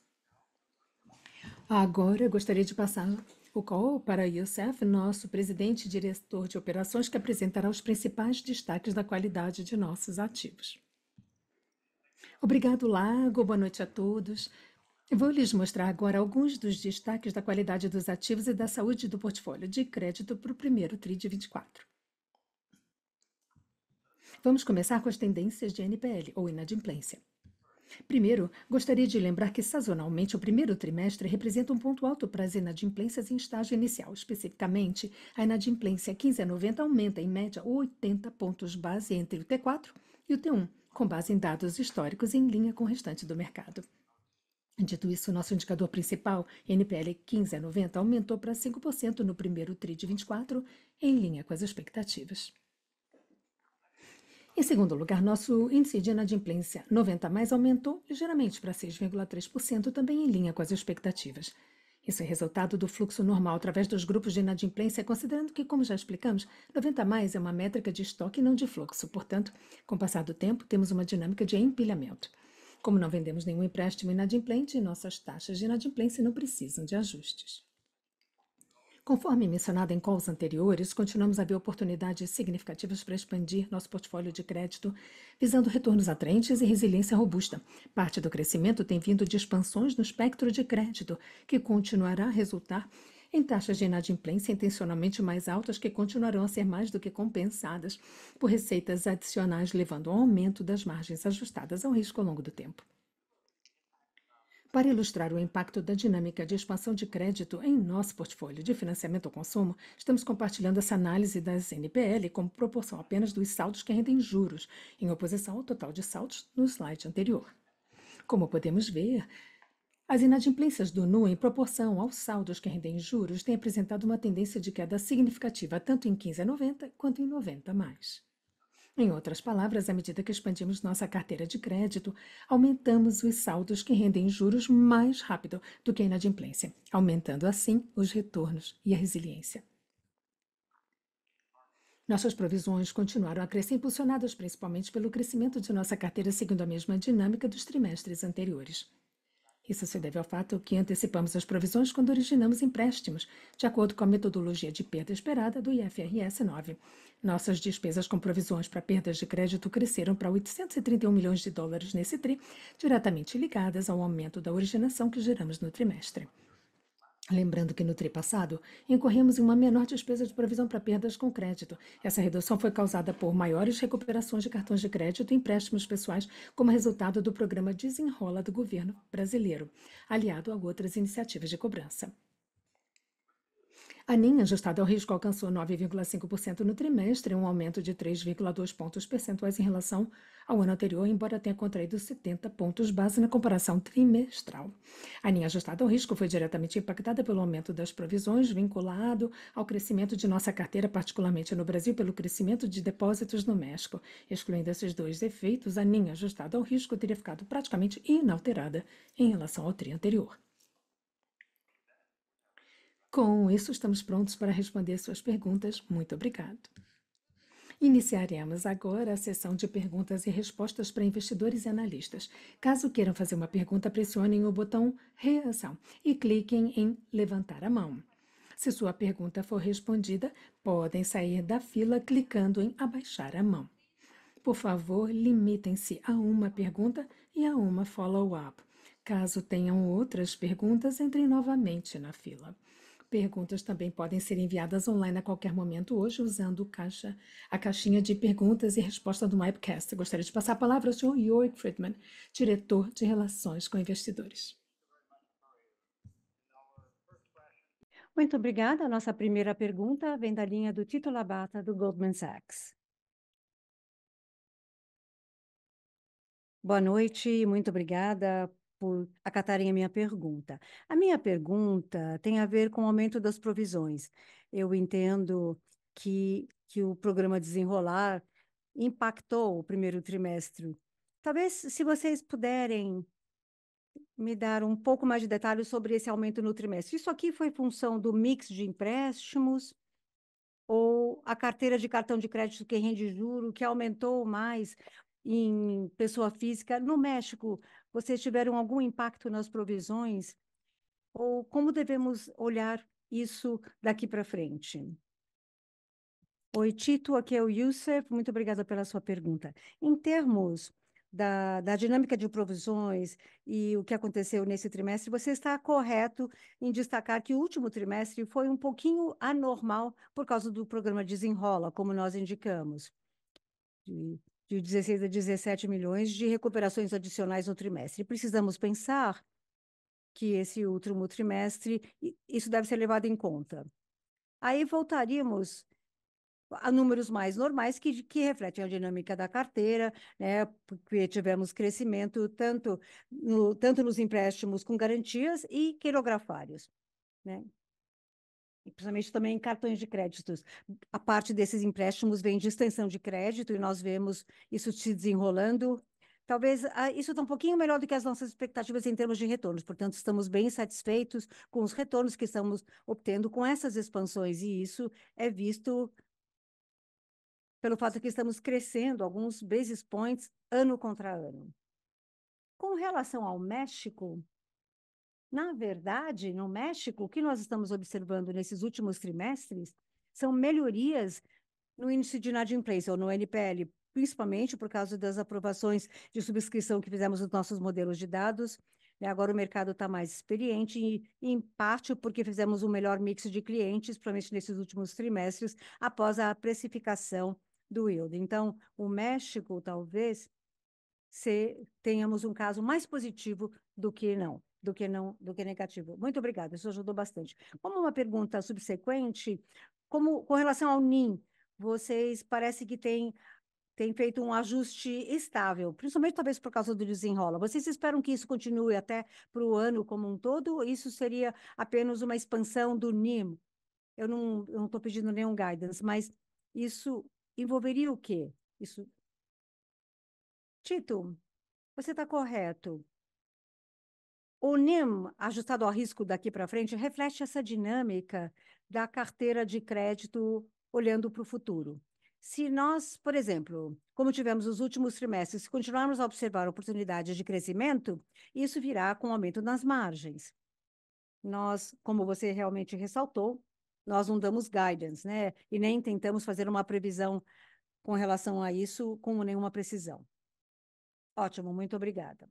Agora, gostaria de passar o call para Youssef, nosso presidente e diretor de operações, que apresentará os principais destaques da qualidade de nossos ativos. Obrigado, Lago. Boa noite a todos. Vou lhes mostrar agora alguns dos destaques da qualidade dos ativos e da saúde do portfólio de crédito para o primeiro TRI de 24. Vamos começar com as tendências de NPL, ou inadimplência. Primeiro, gostaria de lembrar que sazonalmente o primeiro trimestre representa um ponto alto para as inadimplências em estágio inicial. Especificamente, a inadimplência 15 a 90 aumenta em média 80 pontos base entre o T4 e o T1, com base em dados históricos em linha com o restante do mercado. Dito isso, nosso indicador principal, NPL 15 a 90, aumentou para 5% no primeiro TRI de 24, em linha com as expectativas. Em segundo lugar, nosso índice de inadimplência 90 mais aumentou ligeiramente para 6,3%, também em linha com as expectativas. Isso é resultado do fluxo normal através dos grupos de inadimplência, considerando que, como já explicamos, 90 mais é uma métrica de estoque e não de fluxo. Portanto, com o passar do tempo, temos uma dinâmica de empilhamento. Como não vendemos nenhum empréstimo inadimplente, nossas taxas de inadimplência não precisam de ajustes. Conforme mencionado em calls anteriores, continuamos a ver oportunidades significativas para expandir nosso portfólio de crédito, visando retornos atraentes e resiliência robusta. Parte do crescimento tem vindo de expansões no espectro de crédito, que continuará a resultar em taxas de inadimplência intencionalmente mais altas que continuarão a ser mais do que compensadas por receitas adicionais, levando ao aumento das margens ajustadas ao risco ao longo do tempo. Para ilustrar o impacto da dinâmica de expansão de crédito em nosso portfólio de financiamento ao consumo, estamos compartilhando essa análise das NPL como proporção apenas dos saldos que rendem juros, em oposição ao total de saldos no slide anterior. Como podemos ver, as inadimplências do NU em proporção aos saldos que rendem juros têm apresentado uma tendência de queda significativa tanto em 15 a 90 quanto em 90 mais. Em outras palavras, à medida que expandimos nossa carteira de crédito, aumentamos os saldos que rendem juros mais rápido do que a inadimplência, aumentando assim os retornos e a resiliência. Nossas provisões continuaram a crescer, impulsionadas principalmente pelo crescimento de nossa carteira, seguindo a mesma dinâmica dos trimestres anteriores. Isso se deve ao fato que antecipamos as provisões quando originamos empréstimos, de acordo com a metodologia de perda esperada do IFRS 9. Nossas despesas com provisões para perdas de crédito cresceram para 831 milhões de dólares nesse TRI, diretamente ligadas ao aumento da originação que geramos no trimestre. Lembrando que no TRI passado, incorremos em uma menor despesa de provisão para perdas com crédito. Essa redução foi causada por maiores recuperações de cartões de crédito e empréstimos pessoais como resultado do programa Desenrola do governo brasileiro, aliado a outras iniciativas de cobrança. A NIM, ajustada ao risco, alcançou 9,5% no trimestre, um aumento de 3,2 pontos percentuais em relação ao ano anterior, embora tenha contraído 70 pontos base na comparação trimestral. A NIM ajustada ao risco foi diretamente impactada pelo aumento das provisões, vinculado ao crescimento de nossa carteira, particularmente no Brasil, pelo crescimento de depósitos no México. Excluindo esses dois efeitos, a NIM ajustada ao risco teria ficado praticamente inalterada em relação ao tri anterior. Com isso, estamos prontos para responder suas perguntas. Muito obrigado. Iniciaremos agora a sessão de perguntas e respostas para investidores e analistas. Caso queiram fazer uma pergunta, pressionem o botão Reação e cliquem em Levantar a mão. Se sua pergunta for respondida, podem sair da fila clicando em Abaixar a mão. Por favor, limitem-se a uma pergunta e a uma follow-up. Caso tenham outras perguntas, entrem novamente na fila. Perguntas também podem ser enviadas online a qualquer momento hoje usando caixa, a caixinha de perguntas e respostas do Webcast. Gostaria de passar a palavra ao Sr. Jörg Friedman, diretor de Relações com Investidores. Muito obrigada. A nossa primeira pergunta vem da linha do Tito Labata, do Goldman Sachs. Boa noite muito obrigada por acatarem a minha pergunta. A minha pergunta tem a ver com o aumento das provisões. Eu entendo que, que o programa Desenrolar impactou o primeiro trimestre. Talvez, se vocês puderem me dar um pouco mais de detalhes sobre esse aumento no trimestre. Isso aqui foi função do mix de empréstimos ou a carteira de cartão de crédito que rende juro, que aumentou mais em pessoa física. No México, vocês tiveram algum impacto nas provisões? Ou como devemos olhar isso daqui para frente? Oi, Tito, aqui é o Youssef. Muito obrigada pela sua pergunta. Em termos da, da, dinâmica de provisões e o que aconteceu nesse trimestre, você está correto em destacar que o último trimestre foi um pouquinho anormal por causa do programa Desenrola, como nós indicamos. De de 16 a 17 milhões de recuperações adicionais no trimestre. Precisamos pensar que esse último trimestre, isso deve ser levado em conta. Aí voltaríamos a números mais normais que, que refletem a dinâmica da carteira, né? Porque tivemos crescimento tanto, no, tanto nos empréstimos com garantias e quirografários, né? e principalmente também em cartões de créditos. A parte desses empréstimos vem de extensão de crédito e nós vemos isso se desenrolando. Talvez ah, isso está um pouquinho melhor do que as nossas expectativas em termos de retornos, portanto, estamos bem satisfeitos com os retornos que estamos obtendo com essas expansões, e isso é visto pelo fato que estamos crescendo alguns basis points ano contra ano. Com relação ao México, na verdade, no México, o que nós estamos observando nesses últimos trimestres são melhorias no índice de inadimplência, ou no NPL, principalmente por causa das aprovações de subscrição que fizemos nos nossos modelos de dados. Né? Agora o mercado está mais experiente, e, em parte porque fizemos um melhor mix de clientes, principalmente nesses últimos trimestres, após a precificação do yield. Então, o México, talvez, se tenhamos um caso mais positivo do que não do que não do que negativo. Muito obrigada, isso ajudou bastante. Como uma pergunta subsequente, como com relação ao NIM, vocês parece que têm tem feito um ajuste estável, principalmente talvez por causa do desenrola. Vocês esperam que isso continue até para o ano como um todo? Ou isso seria apenas uma expansão do NIM? Eu não estou pedindo nenhum guidance, mas isso envolveria o quê? Isso... Tito, você está correto. O NIM, ajustado ao risco daqui para frente, reflete essa dinâmica da carteira de crédito olhando para o futuro. Se nós, por exemplo, como tivemos nos últimos trimestres, se continuarmos a observar oportunidades de crescimento, isso virá com aumento nas margens. Nós, como você realmente ressaltou, nós não damos guidance, né? E nem tentamos fazer uma previsão com relação a isso com nenhuma precisão. Ótimo, muito obrigada.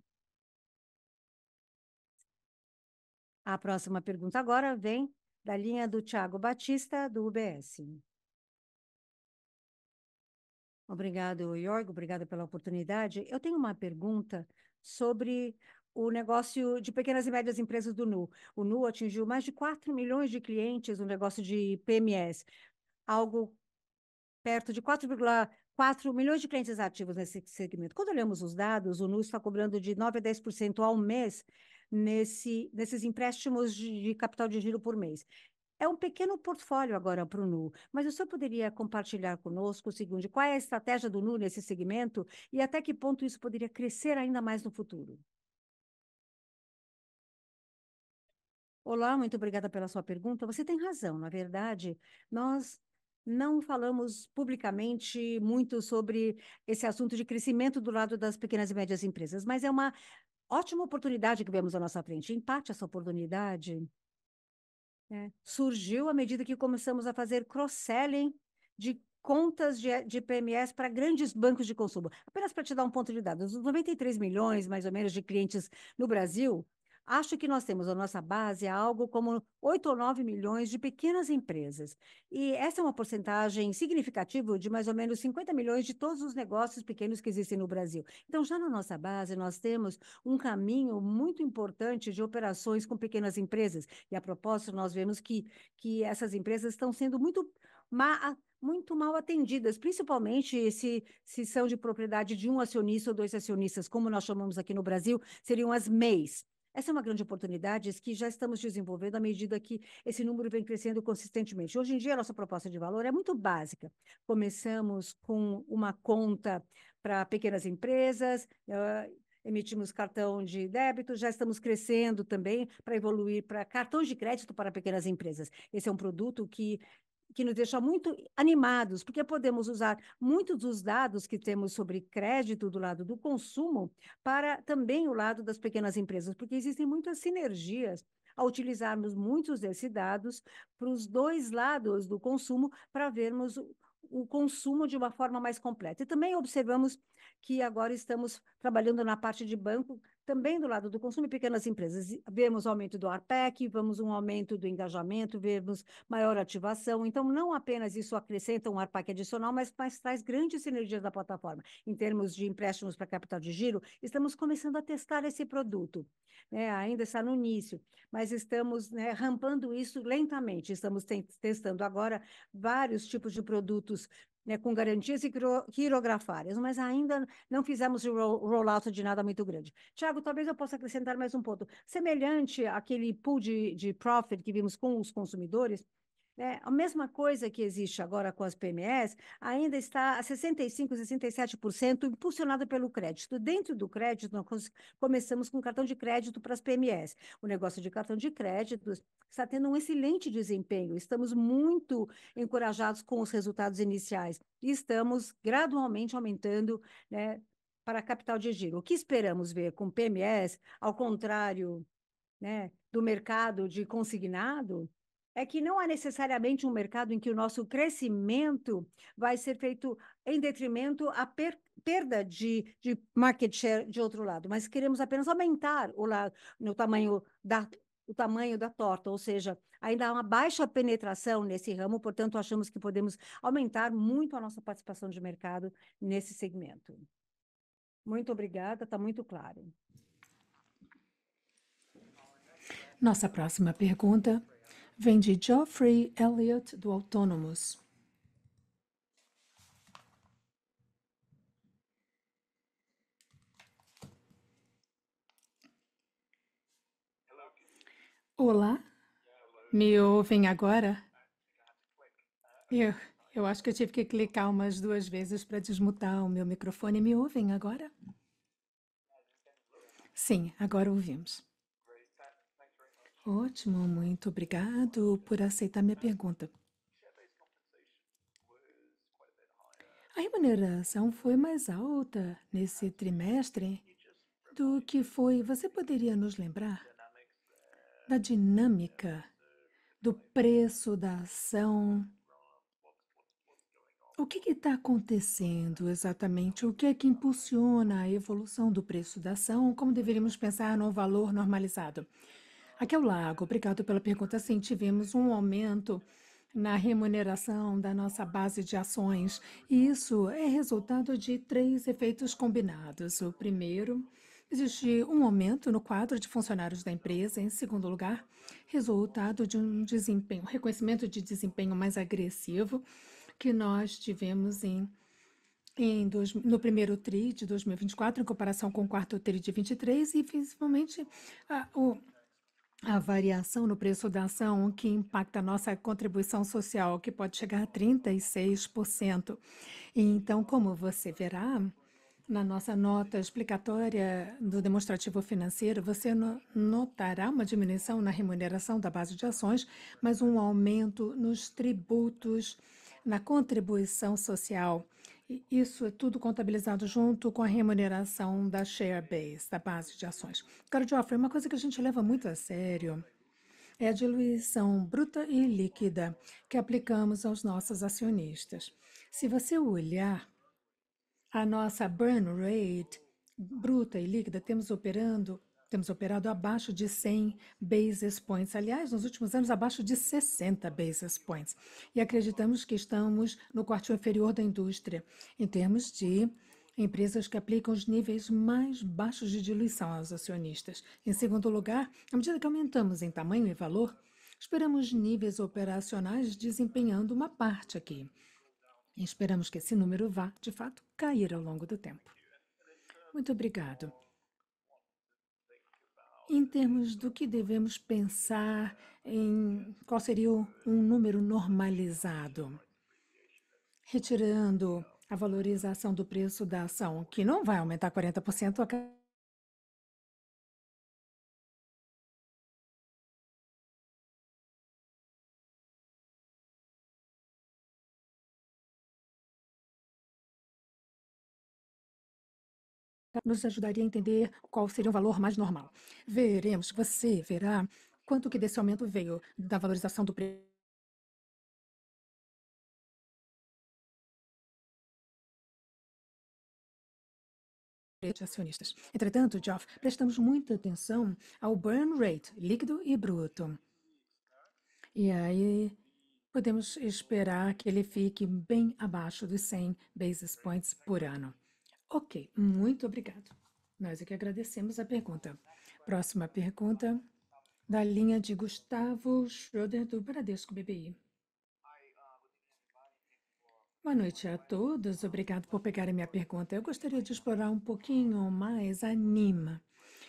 A próxima pergunta agora vem da linha do Tiago Batista, do UBS. Obrigado, Jorg, obrigada pela oportunidade. Eu tenho uma pergunta sobre o negócio de pequenas e médias empresas do Nu. O Nu atingiu mais de 4 milhões de clientes no negócio de PMS, algo perto de 4,4 milhões de clientes ativos nesse segmento. Quando olhamos os dados, o Nu está cobrando de 9 a 10% ao mês nesse, nesses empréstimos de, capital de giro por mês. É um pequeno portfólio agora para o Nu, mas o senhor poderia compartilhar conosco o qual é a estratégia do Nu nesse segmento e até que ponto isso poderia crescer ainda mais no futuro? Olá, muito obrigada pela sua pergunta. Você tem razão, na verdade, nós não falamos publicamente muito sobre esse assunto de crescimento do lado das pequenas e médias empresas, mas é uma ótima oportunidade que vemos à nossa frente. Empate essa oportunidade. É, surgiu à medida que começamos a fazer cross-selling de contas de, de PMS para grandes bancos de consumo. Apenas para te dar um ponto de dados, os 93 milhões, mais ou menos, de clientes no Brasil Acho que nós temos a nossa base algo como 8 ou 9 milhões de pequenas empresas. E essa é uma porcentagem significativa de mais ou menos 50 milhões de todos os negócios pequenos que existem no Brasil. Então, já na nossa base, nós temos um caminho muito importante de operações com pequenas empresas. E a propósito, nós vemos que, que essas empresas estão sendo muito muito mal atendidas, principalmente se, se são de propriedade de um acionista ou dois acionistas, como nós chamamos aqui no Brasil, seriam as MEIs. Essa é uma grande oportunidade que já estamos desenvolvendo à medida que esse número vem crescendo consistentemente. Hoje em dia, a nossa proposta de valor é muito básica. Começamos com uma conta para pequenas empresas, eh, emitimos cartão de débito, já estamos crescendo também para evoluir para cartões de crédito para pequenas empresas. Esse é um produto que que nos deixa muito animados, porque podemos usar muitos dos dados que temos sobre crédito do lado do consumo para também o lado das pequenas empresas, porque existem muitas sinergias a utilizarmos muitos desses dados para os dois lados do consumo para vermos o, o consumo de uma forma mais completa. E também observamos que agora estamos trabalhando na parte de banco também do lado do consumo e pequenas empresas, vemos aumento do ARPEC, vemos um aumento do engajamento, vemos maior ativação. Então, não apenas isso acrescenta um ARPEC adicional, mas, mas traz grandes sinergias da plataforma. Em termos de empréstimos para capital de giro, estamos começando a testar esse produto. Né? Ainda está no início, mas estamos né, rampando isso lentamente. Estamos testando agora vários tipos de produtos né, com garantias e quirografárias, mas ainda não fizemos o rollout de nada muito grande. Tiago, talvez eu possa acrescentar mais um ponto. Semelhante àquele pool de, de profit que vimos com os consumidores, né? A mesma coisa que existe agora com as PMEs, ainda está a 65%, 67% impulsionada pelo crédito. Dentro do crédito, nós começamos com cartão de crédito para as PMEs. O negócio de cartão de crédito está tendo um excelente desempenho. Estamos muito encorajados com os resultados iniciais e estamos gradualmente aumentando né, para a capital de giro. O que esperamos ver com PMEs, ao contrário né, do mercado de consignado, é que não há necessariamente um mercado em que o nosso crescimento vai ser feito em detrimento à per perda de, de market share de outro lado, mas queremos apenas aumentar o lado, no tamanho da o tamanho da torta, ou seja, ainda há uma baixa penetração nesse ramo, portanto, achamos que podemos aumentar muito a nossa participação de mercado nesse segmento. Muito obrigada, está muito claro. Nossa próxima pergunta vem de Geoffrey Elliott, do Autônomos. Olá, me ouvem agora? Eu, eu acho que eu tive que clicar umas duas vezes para desmutar o meu microfone. Me ouvem agora? Sim, agora ouvimos. Ótimo, muito obrigado por aceitar minha pergunta. A remuneração foi mais alta nesse trimestre do que foi. Você poderia nos lembrar da dinâmica do preço da ação? O que está acontecendo exatamente? O que é que impulsiona a evolução do preço da ação? Como deveríamos pensar num valor normalizado? Aqui é o Lago, obrigado pela pergunta. Sim, tivemos um aumento na remuneração da nossa base de ações, e isso é resultado de três efeitos combinados. O primeiro, existe um aumento no quadro de funcionários da empresa, em segundo lugar, resultado de um desempenho, um reconhecimento de desempenho mais agressivo que nós tivemos em em dois, no primeiro TRI de 2024, em comparação com o quarto TRI de 23, e principalmente a, o, a variação no preço da ação que impacta a nossa contribuição social, que pode chegar a 36%. E então, como você verá, na nossa nota explicatória do demonstrativo financeiro, você notará uma diminuição na remuneração da base de ações, mas um aumento nos tributos, na contribuição social e isso é tudo contabilizado junto com a remuneração da share base, da base de ações. Cara, Geoffrey, uma coisa que a gente leva muito a sério é a diluição bruta e líquida que aplicamos aos nossos acionistas. Se você olhar a nossa burn rate bruta e líquida, temos operando temos operado abaixo de 100 basis points. Aliás, nos últimos anos, abaixo de 60 basis points. E acreditamos que estamos no quartil inferior da indústria, em termos de empresas que aplicam os níveis mais baixos de diluição aos acionistas. Em segundo lugar, à medida que aumentamos em tamanho e valor, esperamos níveis operacionais desempenhando uma parte aqui. E esperamos que esse número vá, de fato, cair ao longo do tempo. Muito obrigado em termos do que devemos pensar em qual seria um número normalizado, retirando a valorização do preço da ação, que não vai aumentar 40% a nos ajudaria a entender qual seria o valor mais normal. Veremos, você verá quanto que desse aumento veio da valorização do preço. de acionistas. Entretanto, Geoff, prestamos muita atenção ao burn rate, líquido e bruto. E aí podemos esperar que ele fique bem abaixo dos 100 basis points por ano. Ok, muito obrigado. Nós é que agradecemos a pergunta. Próxima pergunta da linha de Gustavo Schroeder do Bradesco BBI. Boa noite a todos. Obrigado por pegarem minha pergunta. Eu gostaria de explorar um pouquinho mais a Nima,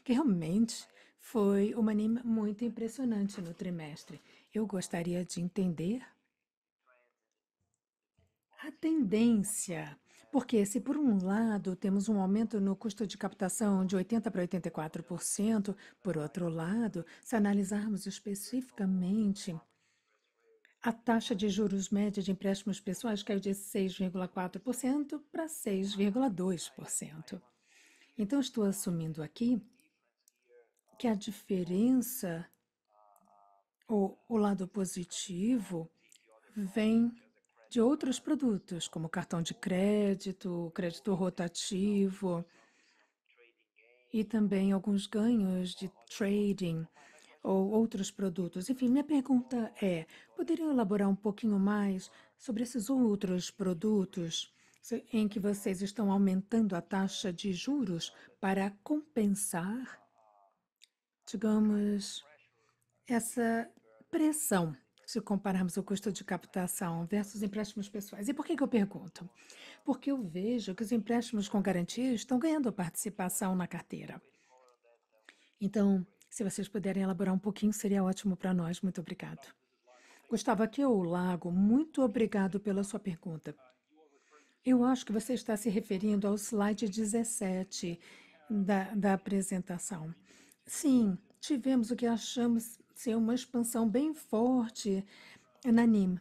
que realmente foi uma Nima muito impressionante no trimestre. Eu gostaria de entender a tendência porque, se por um lado temos um aumento no custo de captação de 80% para 84%, por outro lado, se analisarmos especificamente a taxa de juros média de empréstimos pessoais caiu de 6,4% para 6,2%. Então, estou assumindo aqui que a diferença, ou o lado positivo, vem de outros produtos, como cartão de crédito, crédito rotativo e também alguns ganhos de trading ou outros produtos. Enfim, minha pergunta é: poderiam elaborar um pouquinho mais sobre esses outros produtos em que vocês estão aumentando a taxa de juros para compensar, digamos, essa pressão se compararmos o custo de captação versus empréstimos pessoais. E por que, que eu pergunto? Porque eu vejo que os empréstimos com garantia estão ganhando participação na carteira. Então, se vocês puderem elaborar um pouquinho, seria ótimo para nós. Muito obrigado. Gustavo, aqui é o Lago. Muito obrigado pela sua pergunta. Eu acho que você está se referindo ao slide 17 da, da apresentação. Sim, tivemos o que achamos ser uma expansão bem forte na NIM,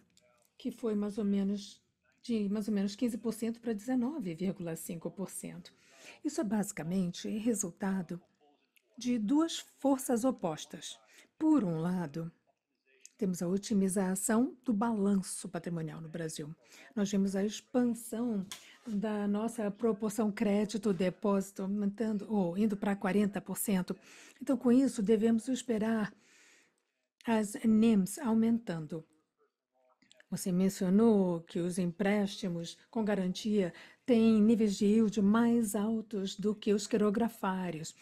que foi mais ou menos de mais ou menos 15% para 19,5%. Isso é basicamente resultado de duas forças opostas. Por um lado, temos a otimização do balanço patrimonial no Brasil. Nós vimos a expansão da nossa proporção crédito-depósito aumentando ou indo para 40%. Então, com isso, devemos esperar as NIMs aumentando. Você mencionou que os empréstimos com garantia têm níveis de yield mais altos do que os quirografários.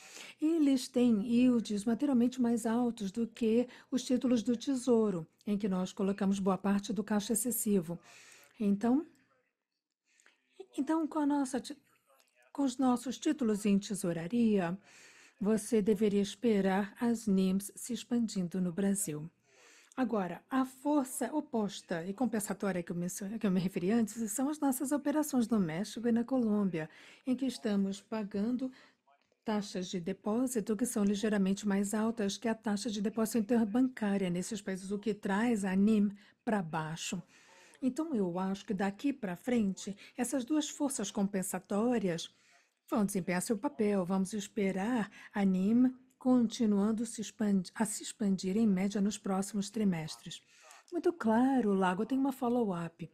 Eles têm yields materialmente mais altos do que os títulos do Tesouro, em que nós colocamos boa parte do caixa excessivo. Então, então com, nossa, com os nossos títulos em tesouraria, você deveria esperar as NIMs se expandindo no Brasil. Agora, a força oposta e compensatória que eu, mencionei, que eu me referi antes são as nossas operações no México e na Colômbia, em que estamos pagando taxas de depósito que são ligeiramente mais altas que a taxa de depósito interbancária nesses países, o que traz a NIM para baixo. Então, eu acho que daqui para frente, essas duas forças compensatórias vão desempenhar seu papel. Vamos esperar a NIM continuando se expandir, a se expandir em média nos próximos trimestres. Muito claro, Lago, tem uma follow-up.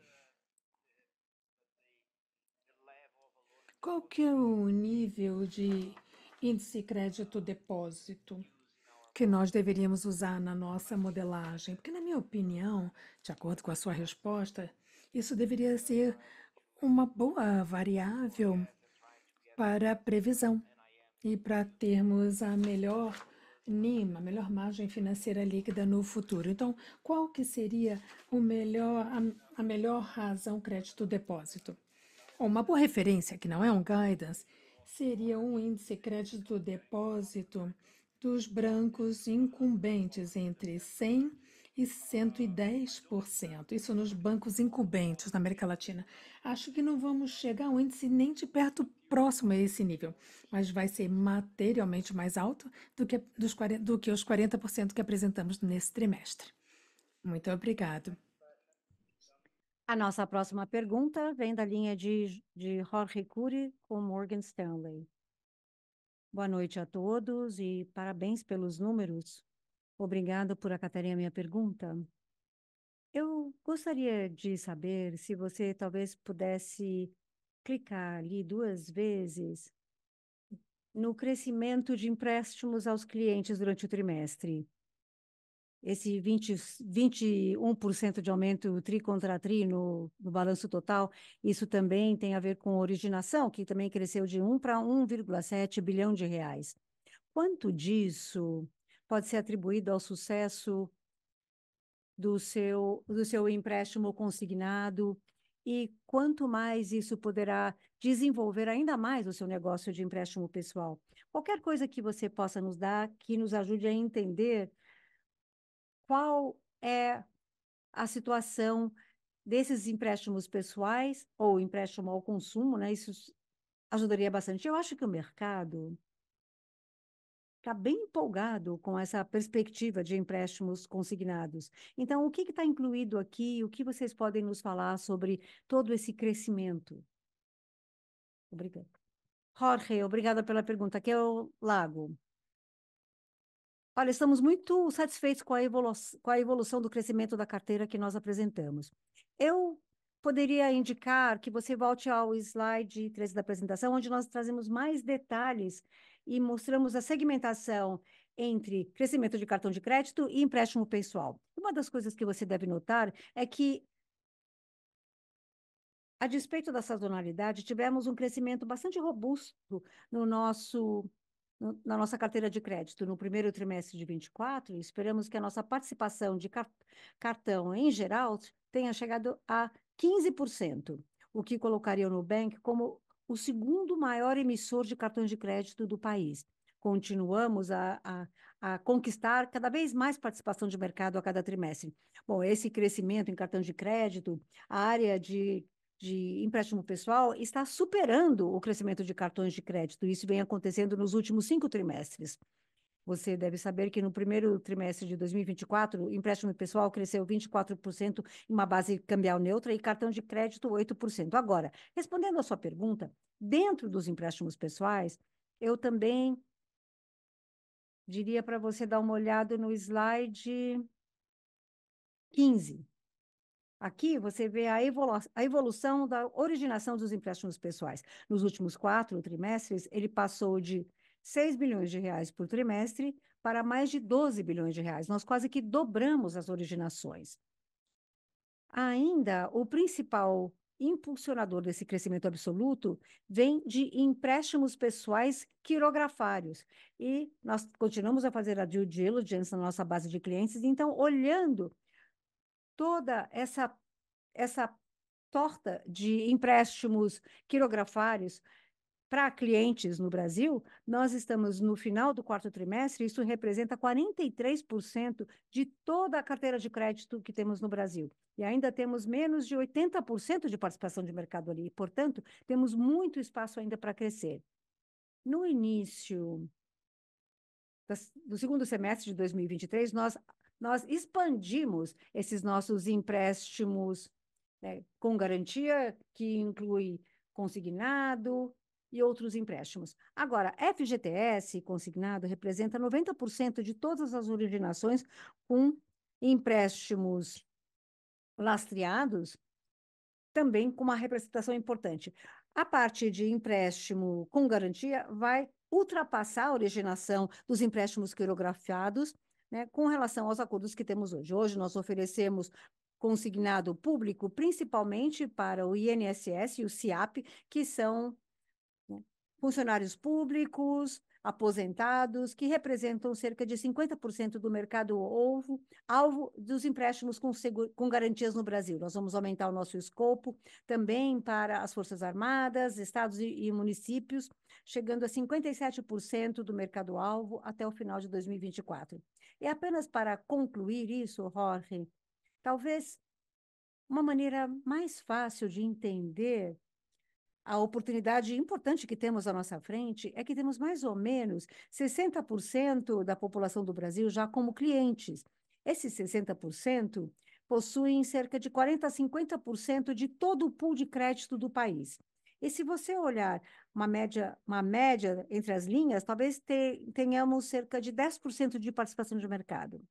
Qual que é o nível de índice crédito depósito que nós deveríamos usar na nossa modelagem? Porque, na minha opinião, de acordo com a sua resposta, isso deveria ser uma boa variável para previsão e para termos a melhor NIM, a melhor margem financeira líquida no futuro. Então, qual que seria o melhor, a, a melhor razão crédito-depósito? Uma boa referência, que não é um guidance, seria um índice crédito-depósito dos brancos incumbentes entre 100 e 110%. Isso nos bancos incumbentes na América Latina. Acho que não vamos chegar a um índice nem de perto próximo a esse nível, mas vai ser materialmente mais alto do que, dos, do que os 40% que apresentamos nesse trimestre. Muito obrigado. A nossa próxima pergunta vem da linha de, de Jorge Cury com Morgan Stanley. Boa noite a todos e parabéns pelos números. Obrigado por acatarem a minha pergunta. Eu gostaria de saber se você talvez pudesse clicar ali duas vezes no crescimento de empréstimos aos clientes durante o trimestre. Esse 20, 21% de aumento tri contra tri no, no balanço total, isso também tem a ver com originação, que também cresceu de 1 para 1,7 bilhão de reais. Quanto disso pode ser atribuído ao sucesso do seu, do seu empréstimo consignado e quanto mais isso poderá desenvolver ainda mais o seu negócio de empréstimo pessoal. Qualquer coisa que você possa nos dar que nos ajude a entender qual é a situação desses empréstimos pessoais ou empréstimo ao consumo, né? Isso ajudaria bastante. Eu acho que o mercado está bem empolgado com essa perspectiva de empréstimos consignados. Então, o que está incluído aqui? O que vocês podem nos falar sobre todo esse crescimento? Obrigada. Jorge, obrigada pela pergunta. Aqui é o Lago. Olha, estamos muito satisfeitos com a, evolução, com a evolução do crescimento da carteira que nós apresentamos. Eu poderia indicar que você volte ao slide 13 da apresentação, onde nós trazemos mais detalhes e mostramos a segmentação entre crescimento de cartão de crédito e empréstimo pessoal. Uma das coisas que você deve notar é que a despeito da sazonalidade, tivemos um crescimento bastante robusto no nosso, no, na nossa carteira de crédito no primeiro trimestre de 24. E esperamos que a nossa participação de cartão em geral tenha chegado a 15%, o que colocaria o Nubank como o segundo maior emissor de cartões de crédito do país. Continuamos a, a, a, conquistar cada vez mais participação de mercado a cada trimestre. Bom, esse crescimento em cartão de crédito, a área de, de empréstimo pessoal está superando o crescimento de cartões de crédito. Isso vem acontecendo nos últimos cinco trimestres. Você deve saber que no primeiro trimestre de 2024, o empréstimo pessoal cresceu 24% em uma base cambial neutra e cartão de crédito 8%. Agora, respondendo à sua pergunta, dentro dos empréstimos pessoais, eu também diria para você dar uma olhada no slide 15. Aqui você vê a, evolu a, evolução da originação dos empréstimos pessoais. Nos últimos quatro trimestres, ele passou de 6 bilhões de reais por trimestre para mais de 12 bilhões de reais. Nós quase que dobramos as originações. Ainda, o principal impulsionador desse crescimento absoluto vem de empréstimos pessoais quirografários. E nós continuamos a fazer a due diligence na nossa base de clientes, então, olhando toda essa, essa torta de empréstimos quirografários, para clientes no Brasil, nós estamos no final do quarto trimestre, isso representa 43% de toda a carteira de crédito que temos no Brasil. E ainda temos menos de 80% de participação de mercado ali, portanto, temos muito espaço ainda para crescer. No início do segundo semestre de 2023, nós, nós expandimos esses nossos empréstimos né, com garantia, que inclui consignado, e outros empréstimos. Agora, FGTS consignado representa 90% de todas as originações com empréstimos lastreados, também com uma representação importante. A parte de empréstimo com garantia vai ultrapassar a originação dos empréstimos quirografiados né, com relação aos acordos que temos hoje. Hoje nós oferecemos consignado público, principalmente para o INSS e o CIAP, que são funcionários públicos, aposentados, que representam cerca de 50% do mercado ovo, alvo dos empréstimos com, seguro, com, garantias no Brasil. Nós vamos aumentar o nosso escopo também para as Forças Armadas, estados e, e municípios, chegando a 57% do mercado alvo até o final de 2024. E apenas para concluir isso, Jorge, talvez uma maneira mais fácil de entender a oportunidade importante que temos à nossa frente é que temos mais ou menos 60% da população do Brasil já como clientes. Esses 60% possuem cerca de 40% a 50% de todo o pool de crédito do país. E se você olhar uma média, uma média entre as linhas, talvez te, tenhamos cerca de 10% de participação de mercado.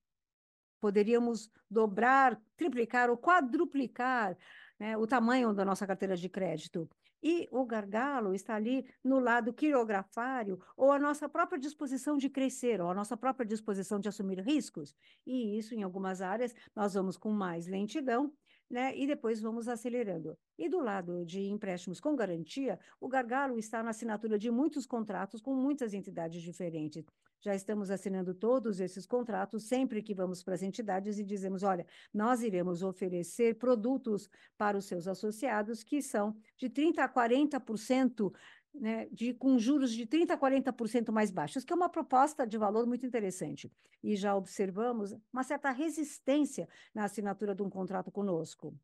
Poderíamos dobrar, triplicar ou quadruplicar né, o tamanho da nossa carteira de crédito. E o gargalo está ali no lado quirografário, ou a nossa própria disposição de crescer, ou a nossa própria disposição de assumir riscos. E isso, em algumas áreas, nós vamos com mais lentidão, né? E depois vamos acelerando. E do lado de empréstimos com garantia, o gargalo está na assinatura de muitos contratos com muitas entidades diferentes já estamos assinando todos esses contratos sempre que vamos para as entidades e dizemos: olha, nós iremos oferecer produtos para os seus associados que são de 30% a 40%. Né, de, com juros de 30% a 40% mais baixos, que é uma proposta de valor muito interessante. E já observamos uma certa resistência na assinatura de um contrato conosco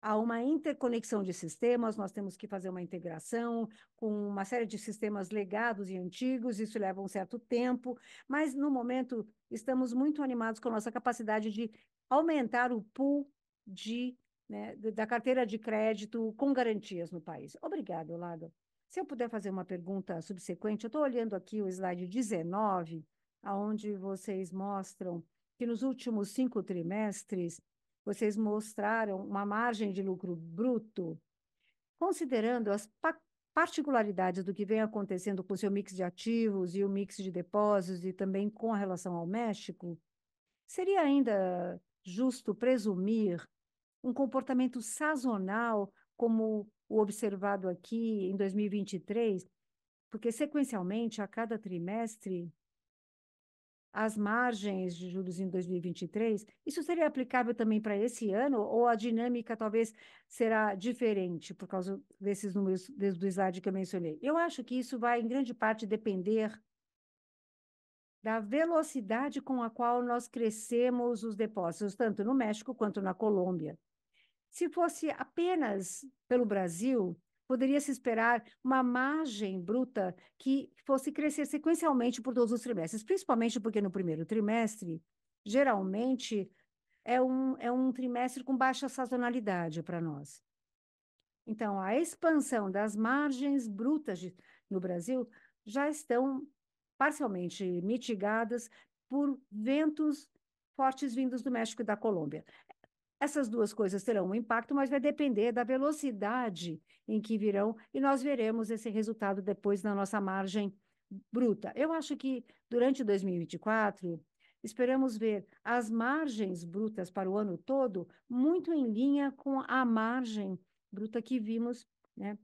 há uma interconexão de sistemas, nós temos que fazer uma integração com uma série de sistemas legados e antigos, isso leva um certo tempo, mas no momento estamos muito animados com a nossa capacidade de aumentar o pool de, né, da carteira de crédito com garantias no país. Obrigada, Lado. Se eu puder fazer uma pergunta subsequente, eu estou olhando aqui o slide 19, aonde vocês mostram que nos últimos cinco trimestres vocês mostraram uma margem de lucro bruto, considerando as particularidades do que vem acontecendo com o seu mix de ativos e o mix de depósitos e também com relação ao México, seria ainda justo presumir um comportamento sazonal como o observado aqui em 2023, porque sequencialmente a cada trimestre as margens de juros em 2023, isso seria aplicável também para esse ano ou a dinâmica talvez será diferente por causa desses números do slide que eu mencionei? Eu acho que isso vai, em grande parte, depender da velocidade com a qual nós crescemos os depósitos, tanto no México quanto na Colômbia. Se fosse apenas pelo Brasil, poderia se esperar uma margem bruta que fosse crescer sequencialmente por todos os trimestres, principalmente porque no primeiro trimestre, geralmente, é um, é um trimestre com baixa sazonalidade para nós. Então, a expansão das margens brutas de, no Brasil já estão parcialmente mitigadas por ventos fortes vindos do México e da Colômbia. Essas duas coisas terão um impacto, mas vai depender da velocidade em que virão, e nós veremos esse resultado depois na nossa margem bruta. Eu acho que durante 2024, esperamos ver as margens brutas para o ano todo muito em linha com a margem bruta que vimos né,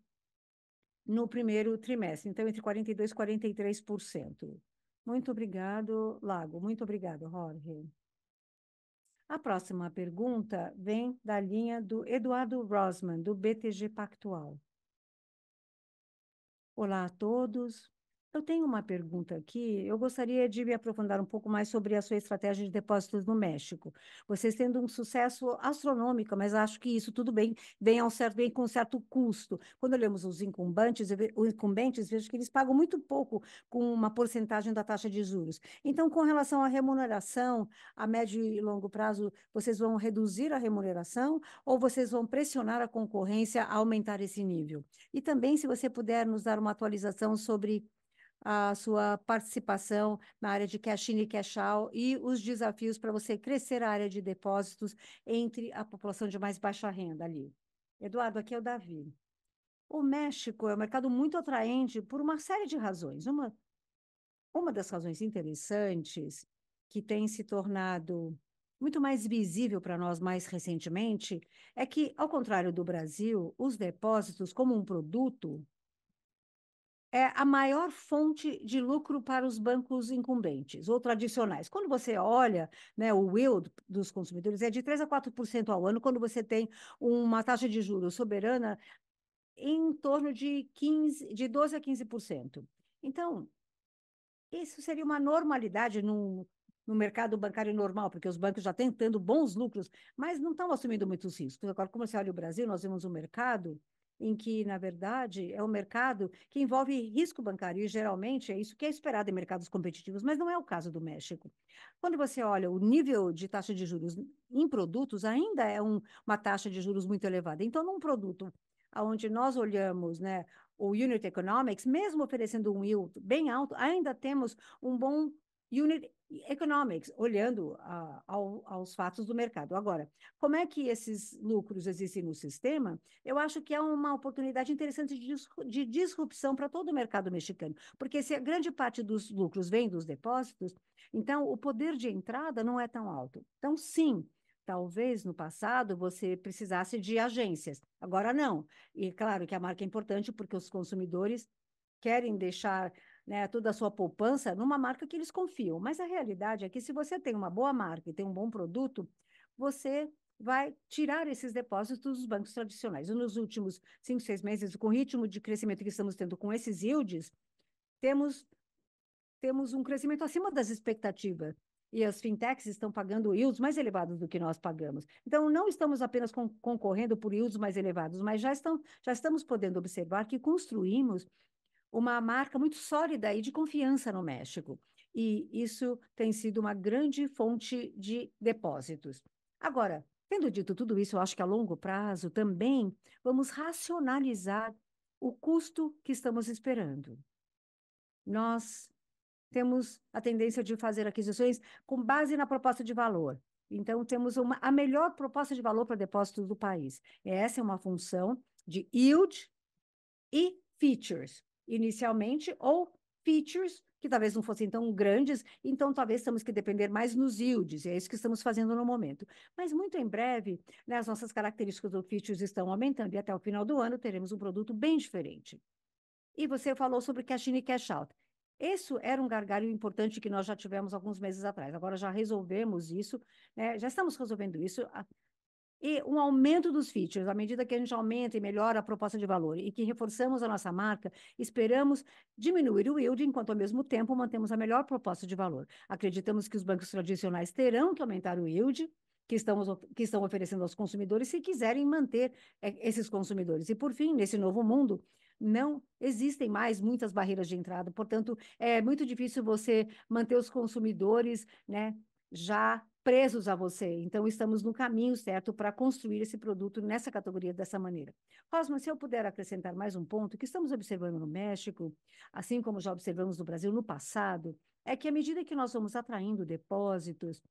no primeiro trimestre, então entre 42% e 43%. Muito obrigado, Lago. Muito obrigado, Jorge. A próxima pergunta vem da linha do Eduardo Rosman, do BTG Pactual. Olá a todos, eu tenho uma pergunta aqui. Eu gostaria de me aprofundar um pouco mais sobre a sua estratégia de depósitos no México. Vocês tendo um sucesso astronômico, mas acho que isso tudo bem vem certo com um certo custo. Quando olhamos os incumbentes, os incumbentes, vejo que eles pagam muito pouco com uma porcentagem da taxa de juros. Então, com relação à remuneração, a médio e longo prazo, vocês vão reduzir a remuneração ou vocês vão pressionar a concorrência a aumentar esse nível? E também, se você puder nos dar uma atualização sobre a sua participação na área de cash in e cash out e os desafios para você crescer a área de depósitos entre a população de mais baixa renda ali. Eduardo, aqui é o Davi. O México é um mercado muito atraente por uma série de razões. Uma, uma das razões interessantes que tem se tornado muito mais visível para nós mais recentemente é que, ao contrário do Brasil, os depósitos, como um produto, é a maior fonte de lucro para os bancos incumbentes ou tradicionais. Quando você olha, né, o yield dos consumidores é de 3 a 4% ao ano, quando você tem uma taxa de juros soberana em torno de 15, de 12 a 15%. Então, isso seria uma normalidade no mercado bancário normal, porque os bancos já estão tendo bons lucros, mas não estão assumindo muitos riscos. Agora, como você olha o Brasil, nós vemos um mercado em que, na verdade, é um mercado que envolve risco bancário, e geralmente é isso que é esperado em mercados competitivos, mas não é o caso do México. Quando você olha o nível de taxa de juros em produtos, ainda é um, uma taxa de juros muito elevada. Então, num produto onde nós olhamos né, o Unit Economics, mesmo oferecendo um yield bem alto, ainda temos um bom unit economics, olhando a, ah, ao, aos fatos do mercado. Agora, como é que esses lucros existem no sistema? Eu acho que é uma oportunidade interessante de, de disrupção para todo o mercado mexicano, porque se a grande parte dos lucros vem dos depósitos, então o poder de entrada não é tão alto. Então, sim, Talvez no passado você precisasse de agências, agora não. E claro que a marca é importante porque os consumidores querem deixar né, toda a sua poupança numa marca que eles confiam. Mas a realidade é que se você tem uma boa marca e tem um bom produto, você vai tirar esses depósitos dos bancos tradicionais. E nos últimos cinco, seis meses, com o ritmo de crescimento que estamos tendo com esses yields, temos, temos um crescimento acima das expectativas. E as fintechs estão pagando yields mais elevados do que nós pagamos. Então, não estamos apenas con concorrendo por yields mais elevados, mas já, estão, já estamos podendo observar que construímos uma marca muito sólida e de confiança no México. E isso tem sido uma grande fonte de depósitos. Agora, tendo dito tudo isso, eu acho que a longo prazo também vamos racionalizar o custo que estamos esperando. Nós temos a tendência de fazer aquisições com base na proposta de valor. Então, temos uma, a melhor proposta de valor para depósitos do país. essa é uma função de yield e features inicialmente, ou features que talvez não fossem tão grandes, então talvez temos que depender mais nos yields, e é isso que estamos fazendo no momento. Mas muito em breve, né, as nossas características do features estão aumentando e até o final do ano teremos um produto bem diferente. E você falou sobre cash in e cash out. Isso era um gargalho importante que nós já tivemos alguns meses atrás. Agora já resolvemos isso, né? já estamos resolvendo isso. E um aumento dos features, à medida que a gente aumenta e melhora a proposta de valor e que reforçamos a nossa marca, esperamos diminuir o yield enquanto ao mesmo tempo mantemos a melhor proposta de valor. Acreditamos que os bancos tradicionais terão que aumentar o yield que, estamos, que estão oferecendo aos consumidores se quiserem manter é, esses consumidores. E, por fim, nesse novo mundo, não existem mais muitas barreiras de entrada, portanto, é muito difícil você manter os consumidores né, já presos a você. Então, estamos no caminho certo para construir esse produto nessa categoria dessa maneira. Cosma, se eu puder acrescentar mais um ponto que estamos observando no México, assim como já observamos no Brasil no passado, é que à medida que nós vamos atraindo depósitos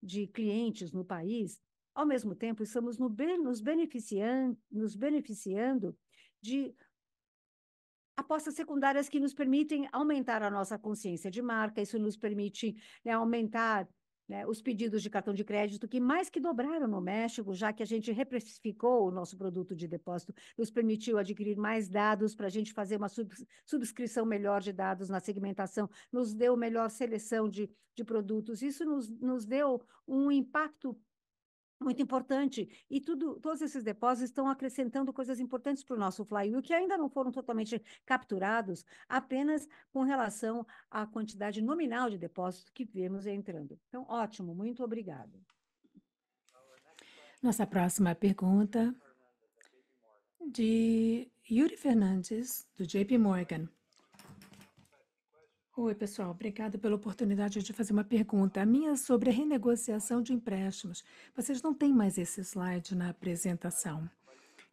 de clientes no país, ao mesmo tempo estamos no, nos, beneficiando, nos beneficiando de apostas secundárias que nos permitem aumentar a nossa consciência de marca, isso nos permite né, aumentar né, os pedidos de cartão de crédito que mais que dobraram no México, já que a gente reprecificou o nosso produto de depósito, nos permitiu adquirir mais dados para a gente fazer uma sub, subscrição melhor de dados na segmentação, nos deu melhor seleção de, de produtos. Isso nos, nos deu um impacto muito importante. E tudo, todos esses depósitos estão acrescentando coisas importantes para o nosso flywheel, que ainda não foram totalmente capturados, apenas com relação à quantidade nominal de depósitos que vemos entrando. Então, ótimo, muito obrigado. Nossa próxima pergunta de Yuri Fernandes, do JP Morgan. Oi, pessoal. Obrigada pela oportunidade de fazer uma pergunta. A minha é sobre a renegociação de empréstimos. Vocês não têm mais esse slide na apresentação.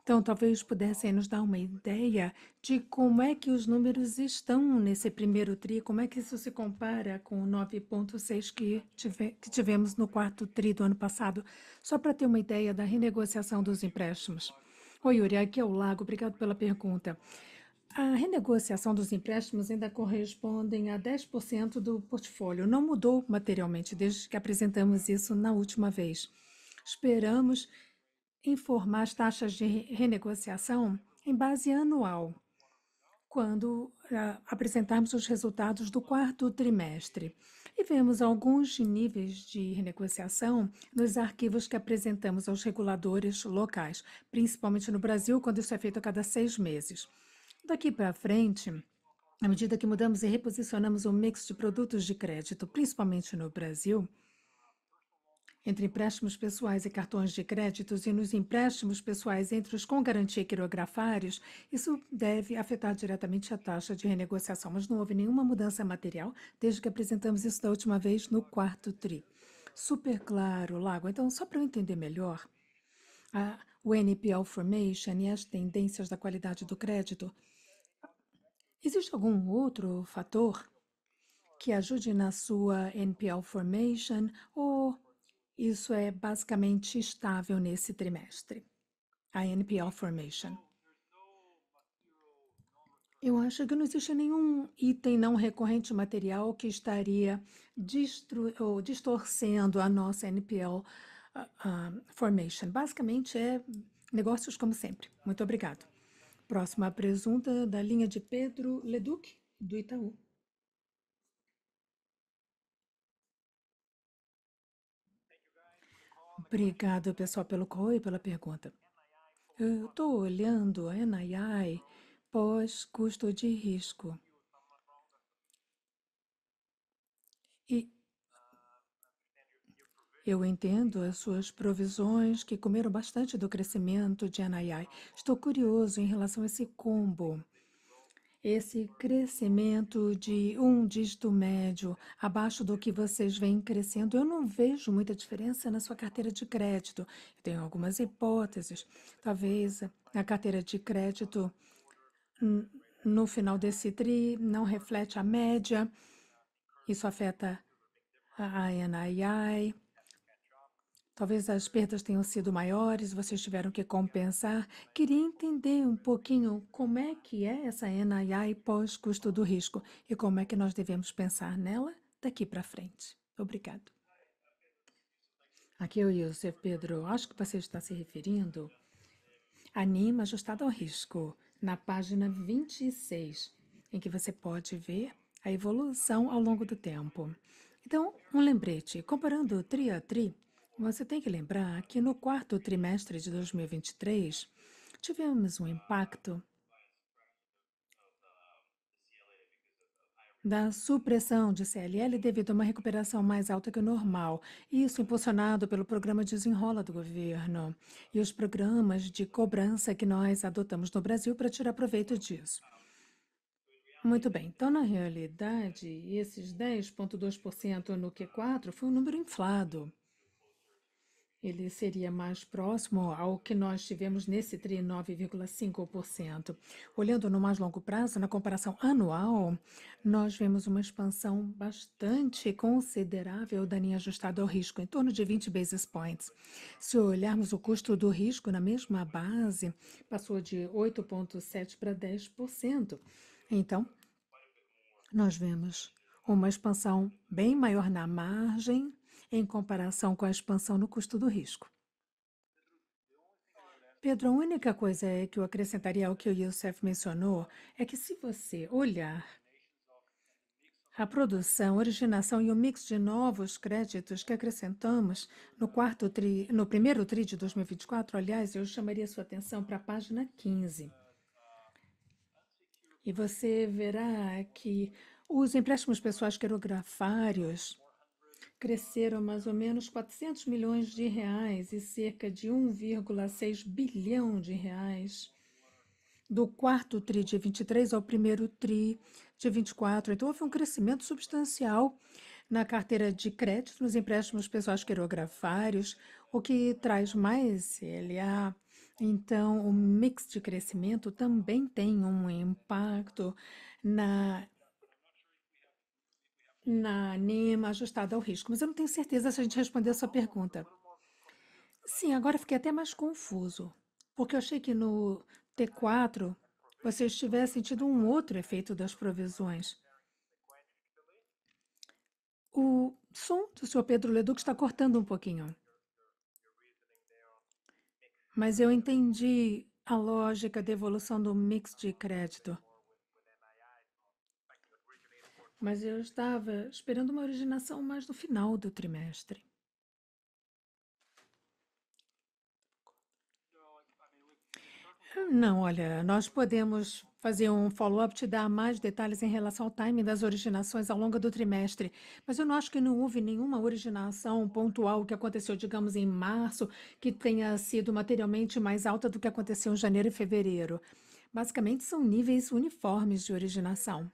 Então, talvez pudessem nos dar uma ideia de como é que os números estão nesse primeiro TRI, como é que isso se compara com o 9,6 que, tive, que tivemos no quarto TRI do ano passado, só para ter uma ideia da renegociação dos empréstimos. Oi, Yuri, aqui é o Lago. Obrigado pela pergunta. A renegociação dos empréstimos ainda correspondem a 10% do portfólio. Não mudou materialmente desde que apresentamos isso na última vez. Esperamos informar as taxas de renegociação em base anual, quando ah, apresentarmos os resultados do quarto trimestre. E vemos alguns níveis de renegociação nos arquivos que apresentamos aos reguladores locais, principalmente no Brasil, quando isso é feito a cada seis meses. Daqui para frente, à medida que mudamos e reposicionamos o mix de produtos de crédito, principalmente no Brasil, entre empréstimos pessoais e cartões de créditos e nos empréstimos pessoais entre os com garantia quirografários, isso deve afetar diretamente a taxa de renegociação, mas não houve nenhuma mudança material desde que apresentamos isso da última vez no quarto TRI. Super claro, Lago. Então, só para eu entender melhor, a, o NPL Formation e as tendências da qualidade do crédito Existe algum outro fator que ajude na sua NPL formation ou isso é basicamente estável nesse trimestre? A NPL formation. Eu acho que não existe nenhum item não recorrente material que estaria distorcendo a nossa NPL uh, ah, uh, ah, formation. Basicamente é negócios como sempre. Muito obrigado. Próxima presunta da linha de Pedro Leduc, do Itaú. Obrigado, pessoal, pelo call e pela pergunta. Eu estou olhando a NII pós custo de risco. Eu entendo as suas provisões que comeram bastante do crescimento de Anayai. Estou curioso em relação a esse combo. Esse crescimento de um dígito médio abaixo do que vocês vêm crescendo, eu não vejo muita diferença na sua carteira de crédito. Eu tenho algumas hipóteses. Talvez a carteira de crédito no final desse tri não reflete a média. Isso afeta a NII. Talvez as perdas tenham sido maiores, vocês tiveram que compensar. Queria entender um pouquinho como é que é essa NII pós-custo do risco e como é que nós devemos pensar nela daqui para frente. Obrigado. Aqui é o Yusuf, Pedro. Acho que você está se referindo a NIM ajustada ao risco, na página 26, em que você pode ver a evolução ao longo do tempo. Então, um lembrete, comparando o tri a tri, você tem que lembrar que no quarto trimestre de 2023 tivemos um impacto da supressão de CLL devido a uma recuperação mais alta que o normal, isso impulsionado pelo programa de Desenrola do governo e os programas de cobrança que nós adotamos no Brasil para tirar proveito disso. Muito bem, então na realidade, esses 10,2% no Q4 foi um número inflado ele seria mais próximo ao que nós tivemos nesse TRI 9,5%. Olhando no mais longo prazo, na comparação anual, nós vemos uma expansão bastante considerável da linha ajustada ao risco, em torno de 20 basis points. Se olharmos o custo do risco na mesma base, passou de 8,7% para 10%. Então, nós vemos uma expansão bem maior na margem em comparação com a expansão no custo do risco. Pedro, a única coisa é que eu acrescentaria ao que o Youssef mencionou é que se você olhar a produção, originação e o mix de novos créditos que acrescentamos no, quarto tri, no primeiro TRI de 2024, aliás, eu chamaria sua atenção para a página 15. E você verá que os empréstimos pessoais querografários cresceram mais ou menos 400 milhões de reais e cerca de 1,6 bilhão de reais do quarto tri de 23 ao primeiro tri de 24. Então houve um crescimento substancial na carteira de crédito, nos empréstimos pessoais quirografários, o que traz mais LA. Então, o mix de crescimento também tem um impacto na na NIMA ajustada ao risco. Mas eu não tenho certeza se a gente respondeu a sua pergunta. Sim, agora fiquei até mais confuso, porque eu achei que no T4 vocês tivessem tido um outro efeito das provisões. O som do senhor Pedro Leduc está cortando um pouquinho. Mas eu entendi a lógica da evolução do mix de crédito mas eu estava esperando uma originação mais no final do trimestre. Não, olha, nós podemos fazer um follow-up, te dar mais detalhes em relação ao timing das originações ao longo do trimestre. Mas eu não acho que não houve nenhuma originação pontual que aconteceu, digamos, em março, que tenha sido materialmente mais alta do que aconteceu em janeiro e fevereiro. Basicamente, são níveis uniformes de originação.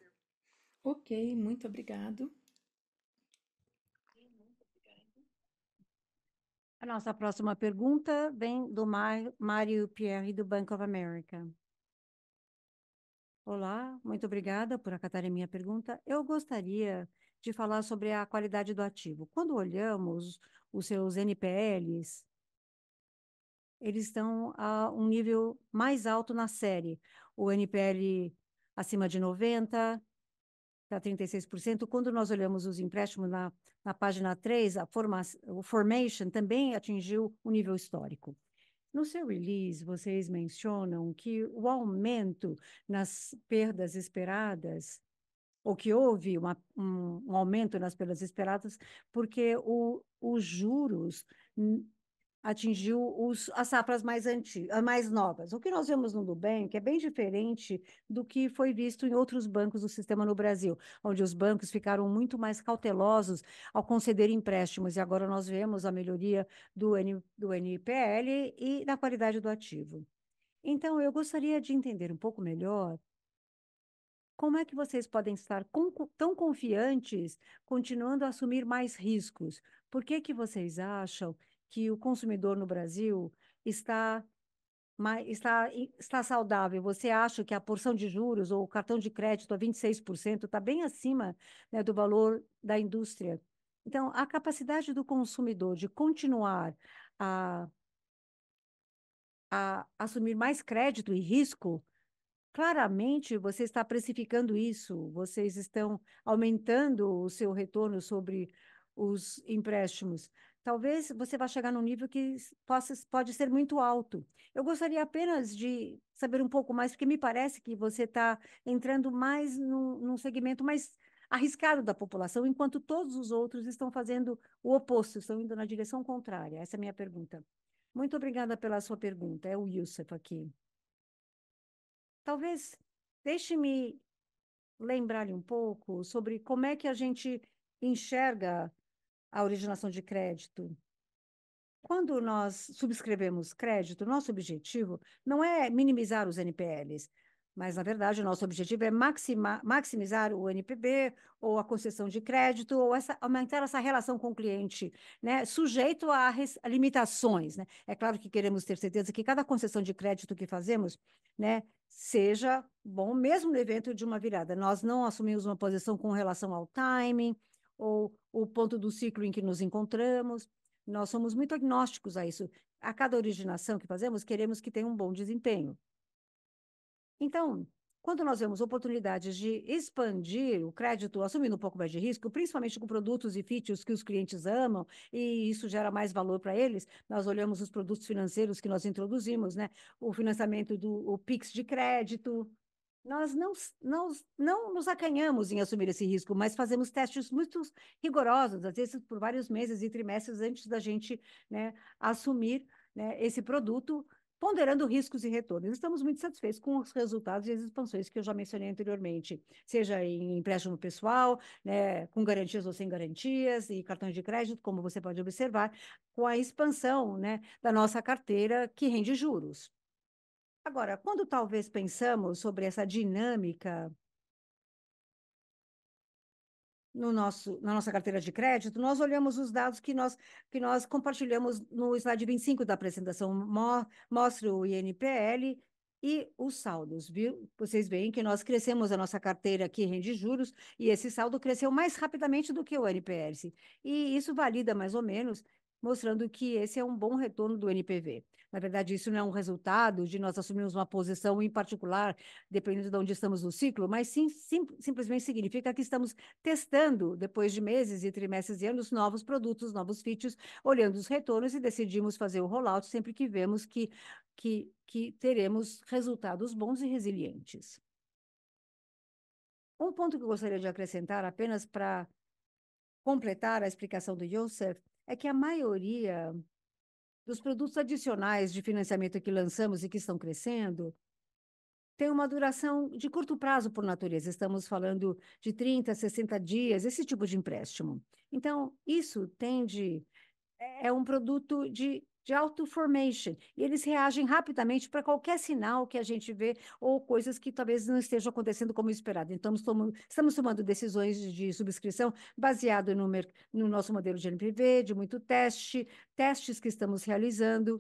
Ok, muito obrigado. A nossa próxima pergunta vem do Mário Pierre, do Bank of America. Olá, muito obrigada por acatarem minha pergunta. Eu gostaria de falar sobre a qualidade do ativo. Quando olhamos os seus NPLs, eles estão a um nível mais alto na série. O NPL acima de 90, a 36%. Quando nós olhamos os empréstimos na, na página 3, a forma, o formation também atingiu o um nível histórico. No seu release, vocês mencionam que o aumento nas perdas esperadas, ou que houve uma, um, um, aumento nas perdas esperadas, porque o, os juros atingiu os, as safras mais antigas, ah, mais novas. O que nós vemos no Nubank é bem diferente do que foi visto em outros bancos do sistema no Brasil, onde os bancos ficaram muito mais cautelosos ao conceder empréstimos, e agora nós vemos a melhoria do, N, do e da qualidade do ativo. Então, eu gostaria de entender um pouco melhor como é que vocês podem estar tão confiantes, continuando a assumir mais riscos? Por que, que vocês acham que o consumidor no Brasil está está, está saudável. Você acha que a porção de juros ou o cartão de crédito a 26% está bem acima né, do valor da indústria? Então, a capacidade do consumidor de continuar a, a assumir mais crédito e risco, claramente você está precificando isso, vocês estão aumentando o seu retorno sobre os empréstimos talvez você vá chegar num nível que possa, pode ser muito alto. Eu gostaria apenas de saber um pouco mais, porque me parece que você está entrando mais num, num segmento mais arriscado da população, enquanto todos os outros estão fazendo o oposto, estão indo na direção contrária. Essa é a minha pergunta. Muito obrigada pela sua pergunta. É o Yusuf aqui. Talvez deixe-me lembrar-lhe um pouco sobre como é que a gente enxerga a originação de crédito. Quando nós subscrevemos crédito, nosso objetivo não é minimizar os NPLs, mas, na verdade, o nosso objetivo é maxima, maximizar o NPB ou a concessão de crédito ou essa, aumentar essa relação com o cliente, né, sujeito a, res, a limitações. Né? É claro que queremos ter certeza que cada concessão de crédito que fazemos né, seja bom, mesmo no evento de uma virada. Nós não assumimos uma posição com relação ao timing, ou o ponto do ciclo em que nos encontramos. Nós somos muito agnósticos a isso. A cada originação que fazemos, queremos que tenha um bom desempenho. Então, quando nós vemos oportunidades de expandir o crédito, assumindo um pouco mais de risco, principalmente com produtos e features que os clientes amam, e isso gera mais valor para eles, nós olhamos os produtos financeiros que nós introduzimos, né? O financiamento do o Pix de crédito, nós não, não, não nos acanhamos em assumir esse risco, mas fazemos testes muito rigorosos, às vezes por vários meses e trimestres antes da gente né, assumir né, esse produto, ponderando riscos e retornos. Estamos muito satisfeitos com os resultados e as expansões que eu já mencionei anteriormente, seja em empréstimo pessoal, né, com garantias ou sem garantias, e cartões de crédito, como você pode observar, com a expansão né, da nossa carteira que rende juros. Agora, quando talvez pensamos sobre essa dinâmica no nosso, na nossa carteira de crédito, nós olhamos os dados que nós, que nós compartilhamos no slide 25 da apresentação, mo, mostra o INPL e os saldos, viu? Vocês veem que nós crescemos a nossa carteira que rende juros e esse saldo cresceu mais rapidamente do que o NPS. E isso valida mais ou menos, mostrando que esse é um bom retorno do NPV. Na verdade, isso não é um resultado de nós assumirmos uma posição em particular, dependendo de onde estamos no ciclo, mas sim, sim simplesmente significa que estamos testando, depois de meses e trimestres e anos, novos produtos, novos features, olhando os retornos e decidimos fazer o rollout sempre que vemos que, que, que teremos resultados bons e resilientes. Um ponto que eu gostaria de acrescentar, apenas para completar a explicação do Joseph, é que a maioria dos produtos adicionais de financiamento que lançamos e que estão crescendo, tem uma duração de curto prazo por natureza. Estamos falando de 30, 60 dias, esse tipo de empréstimo. Então, isso tende. É, é um produto de de auto-formation. E eles reagem rapidamente para qualquer sinal que a gente vê ou coisas que talvez não estejam acontecendo como esperado. Então, estamos, tomando decisões de subscrição baseado no, no nosso modelo de NPV, de muito teste, testes que estamos realizando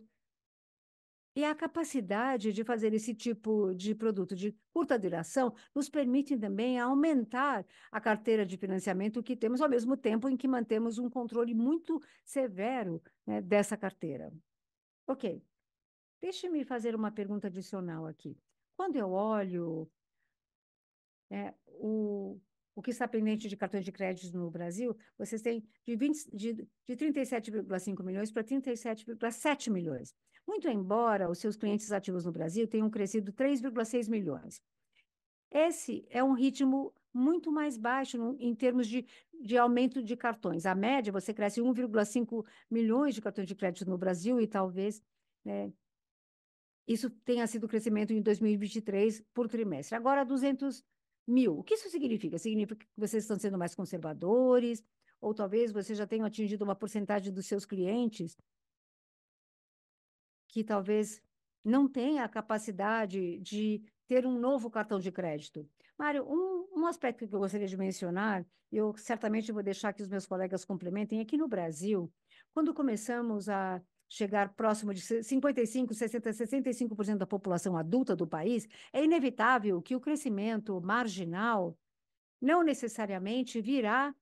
e a capacidade de fazer esse tipo de produto de curta duração nos permite também aumentar a carteira de financiamento que temos, ao mesmo tempo em que mantemos um controle muito severo né, dessa carteira. Ok. Deixe-me fazer uma pergunta adicional aqui. Quando eu olho né, o o que está pendente de cartões de crédito no Brasil, vocês têm de, de, de 37,5 milhões para 37,7 milhões. Muito embora os seus clientes ativos no Brasil tenham crescido 3,6 milhões. Esse é um ritmo muito mais baixo no, em termos de, de aumento de cartões. A média, você cresce 1,5 milhões de cartões de crédito no Brasil e talvez né, isso tenha sido o crescimento em 2023 por trimestre. Agora, 200 mil. O que isso significa? Significa que vocês estão sendo mais conservadores, ou talvez vocês já tenham atingido uma porcentagem dos seus clientes que talvez não tenha a capacidade de ter um novo cartão de crédito. Mário, um, um aspecto que eu gostaria de mencionar, eu certamente vou deixar que os meus colegas complementem, aqui é no Brasil, quando começamos a chegar próximo de 55, 60, 65% da população adulta do país, é inevitável que o crescimento marginal não necessariamente virá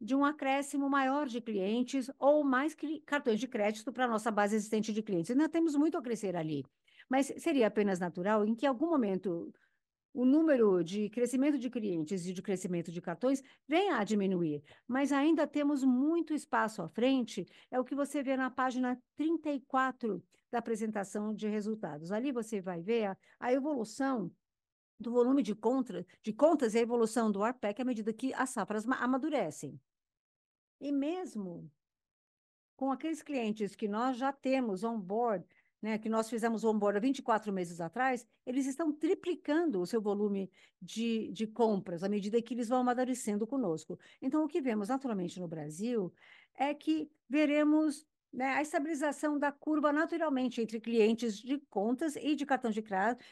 de um acréscimo maior de clientes ou mais cartões de crédito para a nossa base existente de clientes. Ainda temos muito a crescer ali. Mas seria apenas natural em que, algum momento o número de crescimento de clientes e de crescimento de cartões vem a diminuir, mas ainda temos muito espaço à frente, é o que você vê na página 34 da apresentação de resultados. Ali você vai ver a, a evolução do volume de, contra, de contas e a evolução do ARPEC à medida que as safras amadurecem. E mesmo com aqueles clientes que nós já temos on board né, que nós fizemos o onboard 24 meses atrás, eles estão triplicando o seu volume de, de compras à medida que eles vão amadurecendo conosco. Então, o que vemos naturalmente no Brasil é que veremos né, a estabilização da curva naturalmente entre clientes de contas e de cartão de,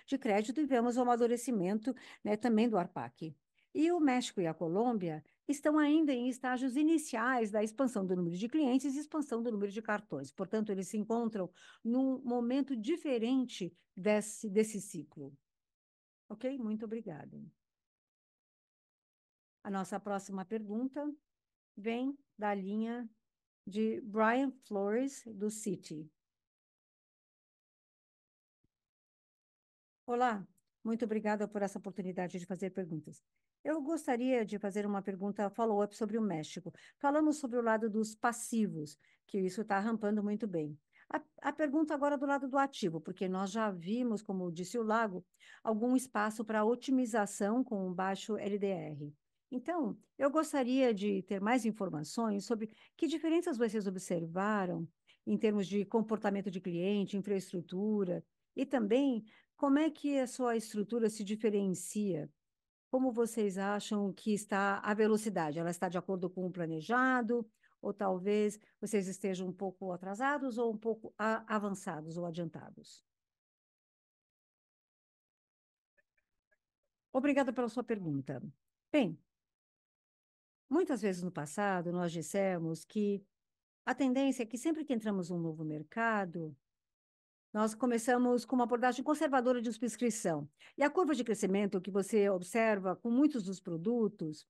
de crédito e vemos o amadurecimento né, também do ARPAC. E o México e a Colômbia estão ainda em estágios iniciais da expansão do número de clientes e expansão do número de cartões. Portanto, eles se encontram num momento diferente desse, desse ciclo. Ok? Muito obrigada. A nossa próxima pergunta vem da linha de Brian Flores, do Citi. Olá, muito obrigada por essa oportunidade de fazer perguntas. Eu gostaria de fazer uma pergunta follow-up sobre o México. Falamos sobre o lado dos passivos, que isso está rampando muito bem. A, a, pergunta agora do lado do ativo, porque nós já vimos, como disse o Lago, algum espaço para otimização com o baixo LDR. Então, eu gostaria de ter mais informações sobre que diferenças vocês observaram em termos de comportamento de cliente, infraestrutura, e também como é que a sua estrutura se diferencia como vocês acham que está a velocidade? Ela está de acordo com o planejado? Ou talvez vocês estejam um pouco atrasados ou um pouco avançados ou adiantados? Obrigada pela sua pergunta. Bem, muitas vezes no passado nós dissemos que a tendência é que sempre que entramos num novo mercado, nós começamos com uma abordagem conservadora de subscrição. E a curva de crescimento que você observa com muitos dos produtos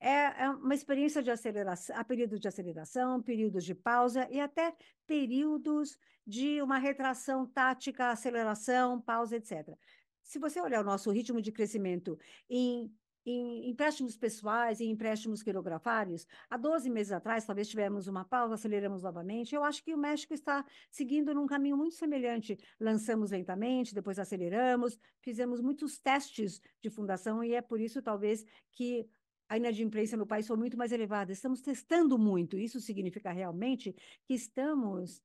é, é uma experiência de aceleração, há períodos de aceleração, períodos de pausa e até períodos de uma retração tática, aceleração, pausa, etc. Se você olhar o nosso ritmo de crescimento em em empréstimos pessoais e empréstimos quirografários, há 12 meses atrás, talvez tivemos uma pausa, aceleramos novamente. Eu acho que o México está seguindo num caminho muito semelhante. Lançamos lentamente, depois aceleramos, fizemos muitos testes de fundação e é por isso, talvez, que a inadimplência no país foi muito mais elevada. Estamos testando muito. Isso significa realmente que estamos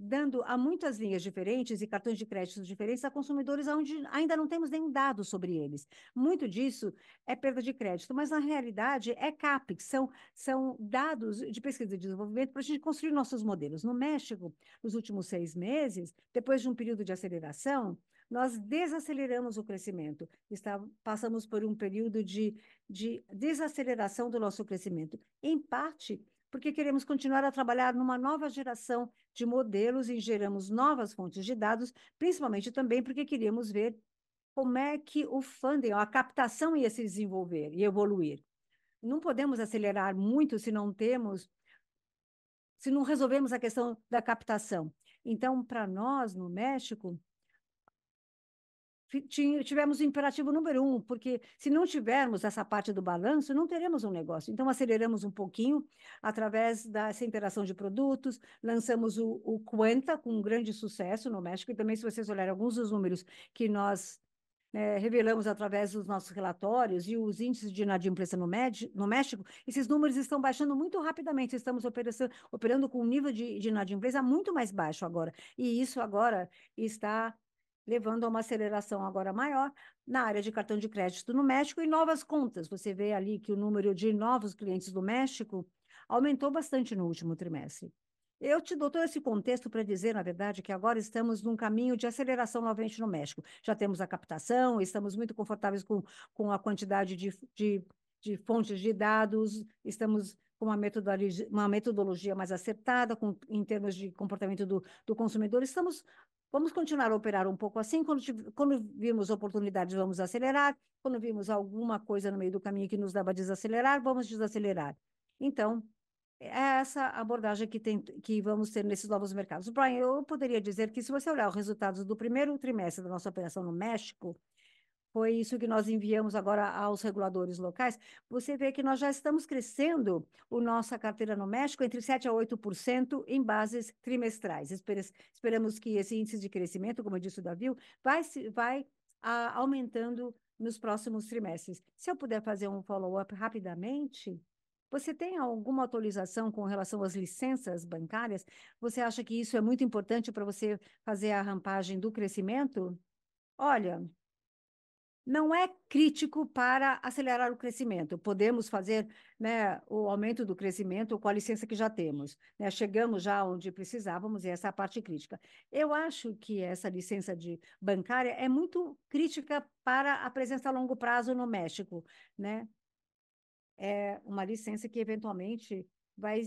dando a muitas linhas diferentes e cartões de crédito diferentes a consumidores onde ainda não temos nenhum dado sobre eles. Muito disso é perda de crédito, mas na realidade é CAPEX, são, são dados de pesquisa e desenvolvimento para a gente construir nossos modelos. No México, nos últimos seis meses, depois de um período de aceleração, nós desaceleramos o crescimento. Está, passamos por um período de, de desaceleração do nosso crescimento, em parte porque queremos continuar a trabalhar numa nova geração de modelos e geramos novas fontes de dados, principalmente também porque queríamos ver como é que o funding, a captação ia se desenvolver e evoluir. Não podemos acelerar muito se não temos, se não resolvemos a questão da captação. Então, para nós, no México, tivemos o imperativo número um, porque se não tivermos essa parte do balanço, não teremos um negócio. Então, aceleramos um pouquinho através dessa interação de produtos, lançamos o, o Quanta com um grande sucesso no México, e também, se vocês olharem alguns dos números que nós é, revelamos através dos nossos relatórios e os índices de inadimplência no, no México, esses números estão baixando muito rapidamente. Estamos operando, com um nível de, de inadimplência muito mais baixo agora. E isso agora está levando a uma aceleração agora maior na área de cartão de crédito no México e novas contas. Você vê ali que o número de novos clientes do México aumentou bastante no último trimestre. Eu te dou todo esse contexto para dizer, na verdade, que agora estamos num caminho de aceleração novamente no México. Já temos a captação, estamos muito confortáveis com, com a quantidade de, de, de fontes de dados, estamos com uma metodologia, uma metodologia mais acertada com, em termos de comportamento do, do consumidor. Estamos Vamos continuar a operar um pouco assim, quando, quando vimos oportunidades, vamos acelerar, quando vimos alguma coisa no meio do caminho que nos dava desacelerar, vamos desacelerar. Então, é essa abordagem que, tem, que vamos ter nesses novos mercados. Brian, eu poderia dizer que se você olhar os resultados do primeiro trimestre da nossa operação no México, foi isso que nós enviamos agora aos reguladores locais, você vê que nós já estamos crescendo o nossa carteira no México entre 7% a 8% em bases trimestrais. Esperamos que esse índice de crescimento, como eu disse o Davi, vai, vai a, ah, aumentando nos próximos trimestres. Se eu puder fazer um follow-up rapidamente, você tem alguma atualização com relação às licenças bancárias? Você acha que isso é muito importante para você fazer a rampagem do crescimento? Olha, não é crítico para acelerar o crescimento. Podemos fazer né, o aumento do crescimento com a licença que já temos. Né? Chegamos já onde precisávamos, e essa é a parte crítica. Eu acho que essa licença de bancária é muito crítica para a presença a longo prazo no México. Né? É uma licença que, eventualmente, vai,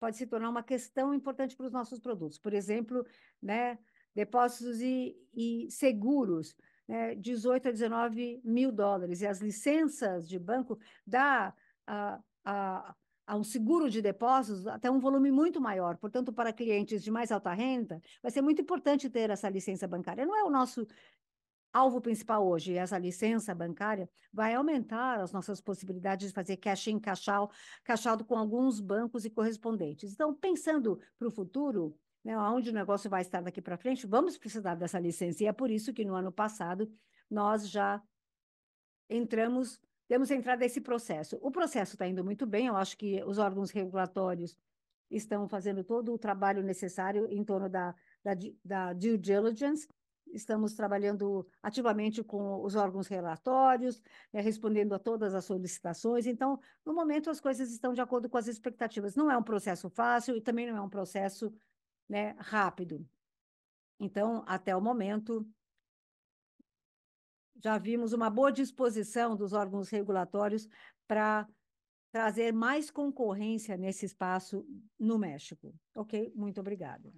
pode se tornar uma questão importante para os nossos produtos. Por exemplo, né, depósitos e, e seguros né, 18 a 19 mil dólares. E as licenças de banco dá a, a, a um seguro de depósitos até um volume muito maior. Portanto, para clientes de mais alta renda, vai ser muito importante ter essa licença bancária. Não é o nosso alvo principal hoje, é essa licença bancária, vai aumentar as nossas possibilidades de fazer cash in, cash out, cash out com alguns bancos e correspondentes. Então, pensando para o futuro, né, onde o negócio vai estar daqui para frente, vamos precisar dessa licença. E é por isso que no ano passado nós já entramos, temos entrado nesse processo. O processo está indo muito bem, eu acho que os órgãos regulatórios estão fazendo todo o trabalho necessário em torno da, da, da due diligence. Estamos trabalhando ativamente com os órgãos relatórios, né, respondendo a todas as solicitações. Então, no momento, as coisas estão de acordo com as expectativas. Não é um processo fácil e também não é um processo né, rápido. Então, até o momento, já vimos uma boa disposição dos órgãos regulatórios para trazer mais concorrência nesse espaço no México. Ok? Muito obrigada.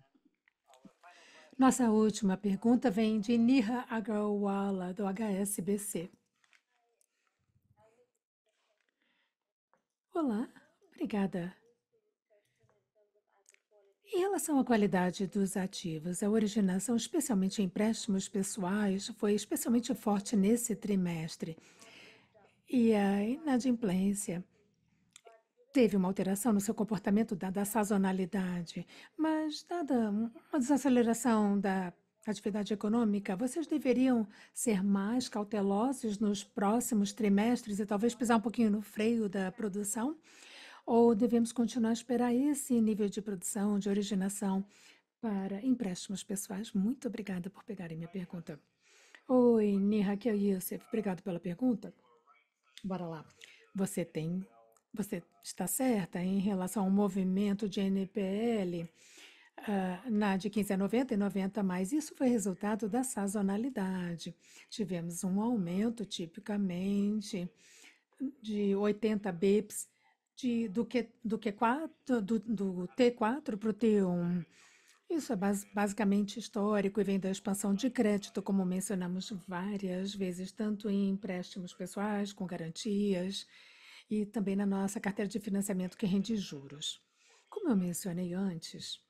Nossa última pergunta vem de Niha Agarwala, do HSBC. Olá, obrigada em relação à qualidade dos ativos, a originação, especialmente em empréstimos pessoais, foi especialmente forte nesse trimestre. E a inadimplência teve uma alteração no seu comportamento dada a sazonalidade, mas dada uma desaceleração da atividade econômica, vocês deveriam ser mais cautelosos nos próximos trimestres e talvez pisar um pouquinho no freio da produção ou devemos continuar a esperar esse nível de produção, de originação para empréstimos pessoais? Muito obrigada por pegarem minha pergunta. Oi, que é isso? obrigado pela pergunta. Bora lá. Você tem, você está certa em relação ao movimento de NPL uh, ah, na de 15 a 90 e 90 mais. Isso foi resultado da sazonalidade. Tivemos um aumento tipicamente de 80 bips de, do, Q, do, Q4, do, do T4 para o T1. Isso é bas, basicamente histórico e vem da expansão de crédito, como mencionamos várias vezes, tanto em empréstimos pessoais, com garantias, e também na nossa carteira de financiamento que rende juros. Como eu mencionei antes,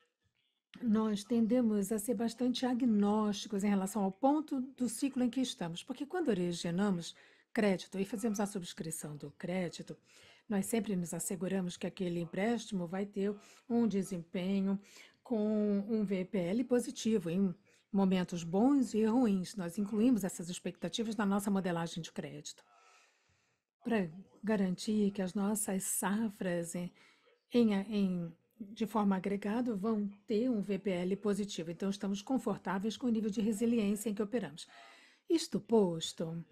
nós tendemos a ser bastante agnósticos em relação ao ponto do ciclo em que estamos, porque quando originamos crédito e fazemos a subscrição do crédito, nós sempre nos asseguramos que aquele empréstimo vai ter um desempenho com um VPL positivo em momentos bons e ruins. Nós incluímos essas expectativas na nossa modelagem de crédito. Para garantir que as nossas safras em, em, em de forma agregada, vão ter um VPL positivo. Então, estamos confortáveis com o nível de resiliência em que operamos. Isto posto,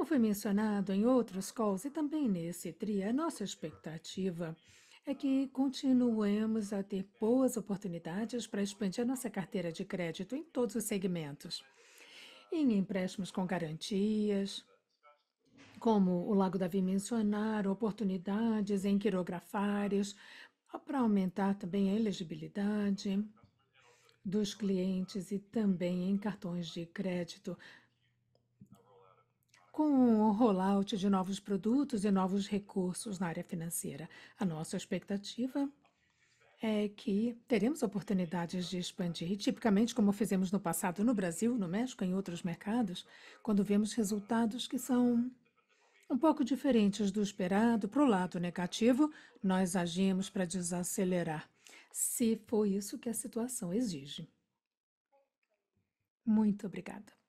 como foi mencionado em outros calls e também nesse TRI, a nossa expectativa é que continuemos a ter boas oportunidades para expandir a nossa carteira de crédito em todos os segmentos, em empréstimos com garantias, como o Lago Davi mencionar, oportunidades em quirografários para aumentar também a elegibilidade dos clientes e também em cartões de crédito com o rollout de novos produtos e novos recursos na área financeira, a nossa expectativa é que teremos oportunidades de expandir, tipicamente como fizemos no passado no Brasil, no México, em outros mercados, quando vemos resultados que são um pouco diferentes do esperado para o lado negativo, nós agimos para desacelerar, se for isso que a situação exige. Muito obrigada.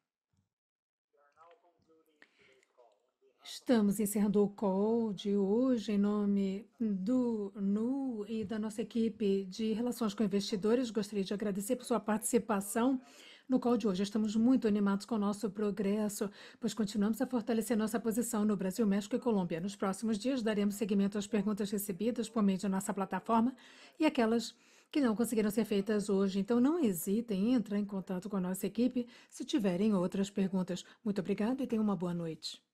Estamos encerrando o call de hoje em nome do NU e da nossa equipe de relações com investidores. Gostaria de agradecer por sua participação no call de hoje. Estamos muito animados com o nosso progresso, pois continuamos a fortalecer nossa posição no Brasil, México e Colômbia. Nos próximos dias, daremos seguimento às perguntas recebidas por meio de nossa plataforma e aquelas que não conseguiram ser feitas hoje. Então, não hesitem em entrar em contato com a nossa equipe se tiverem outras perguntas. Muito obrigado e tenham uma boa noite.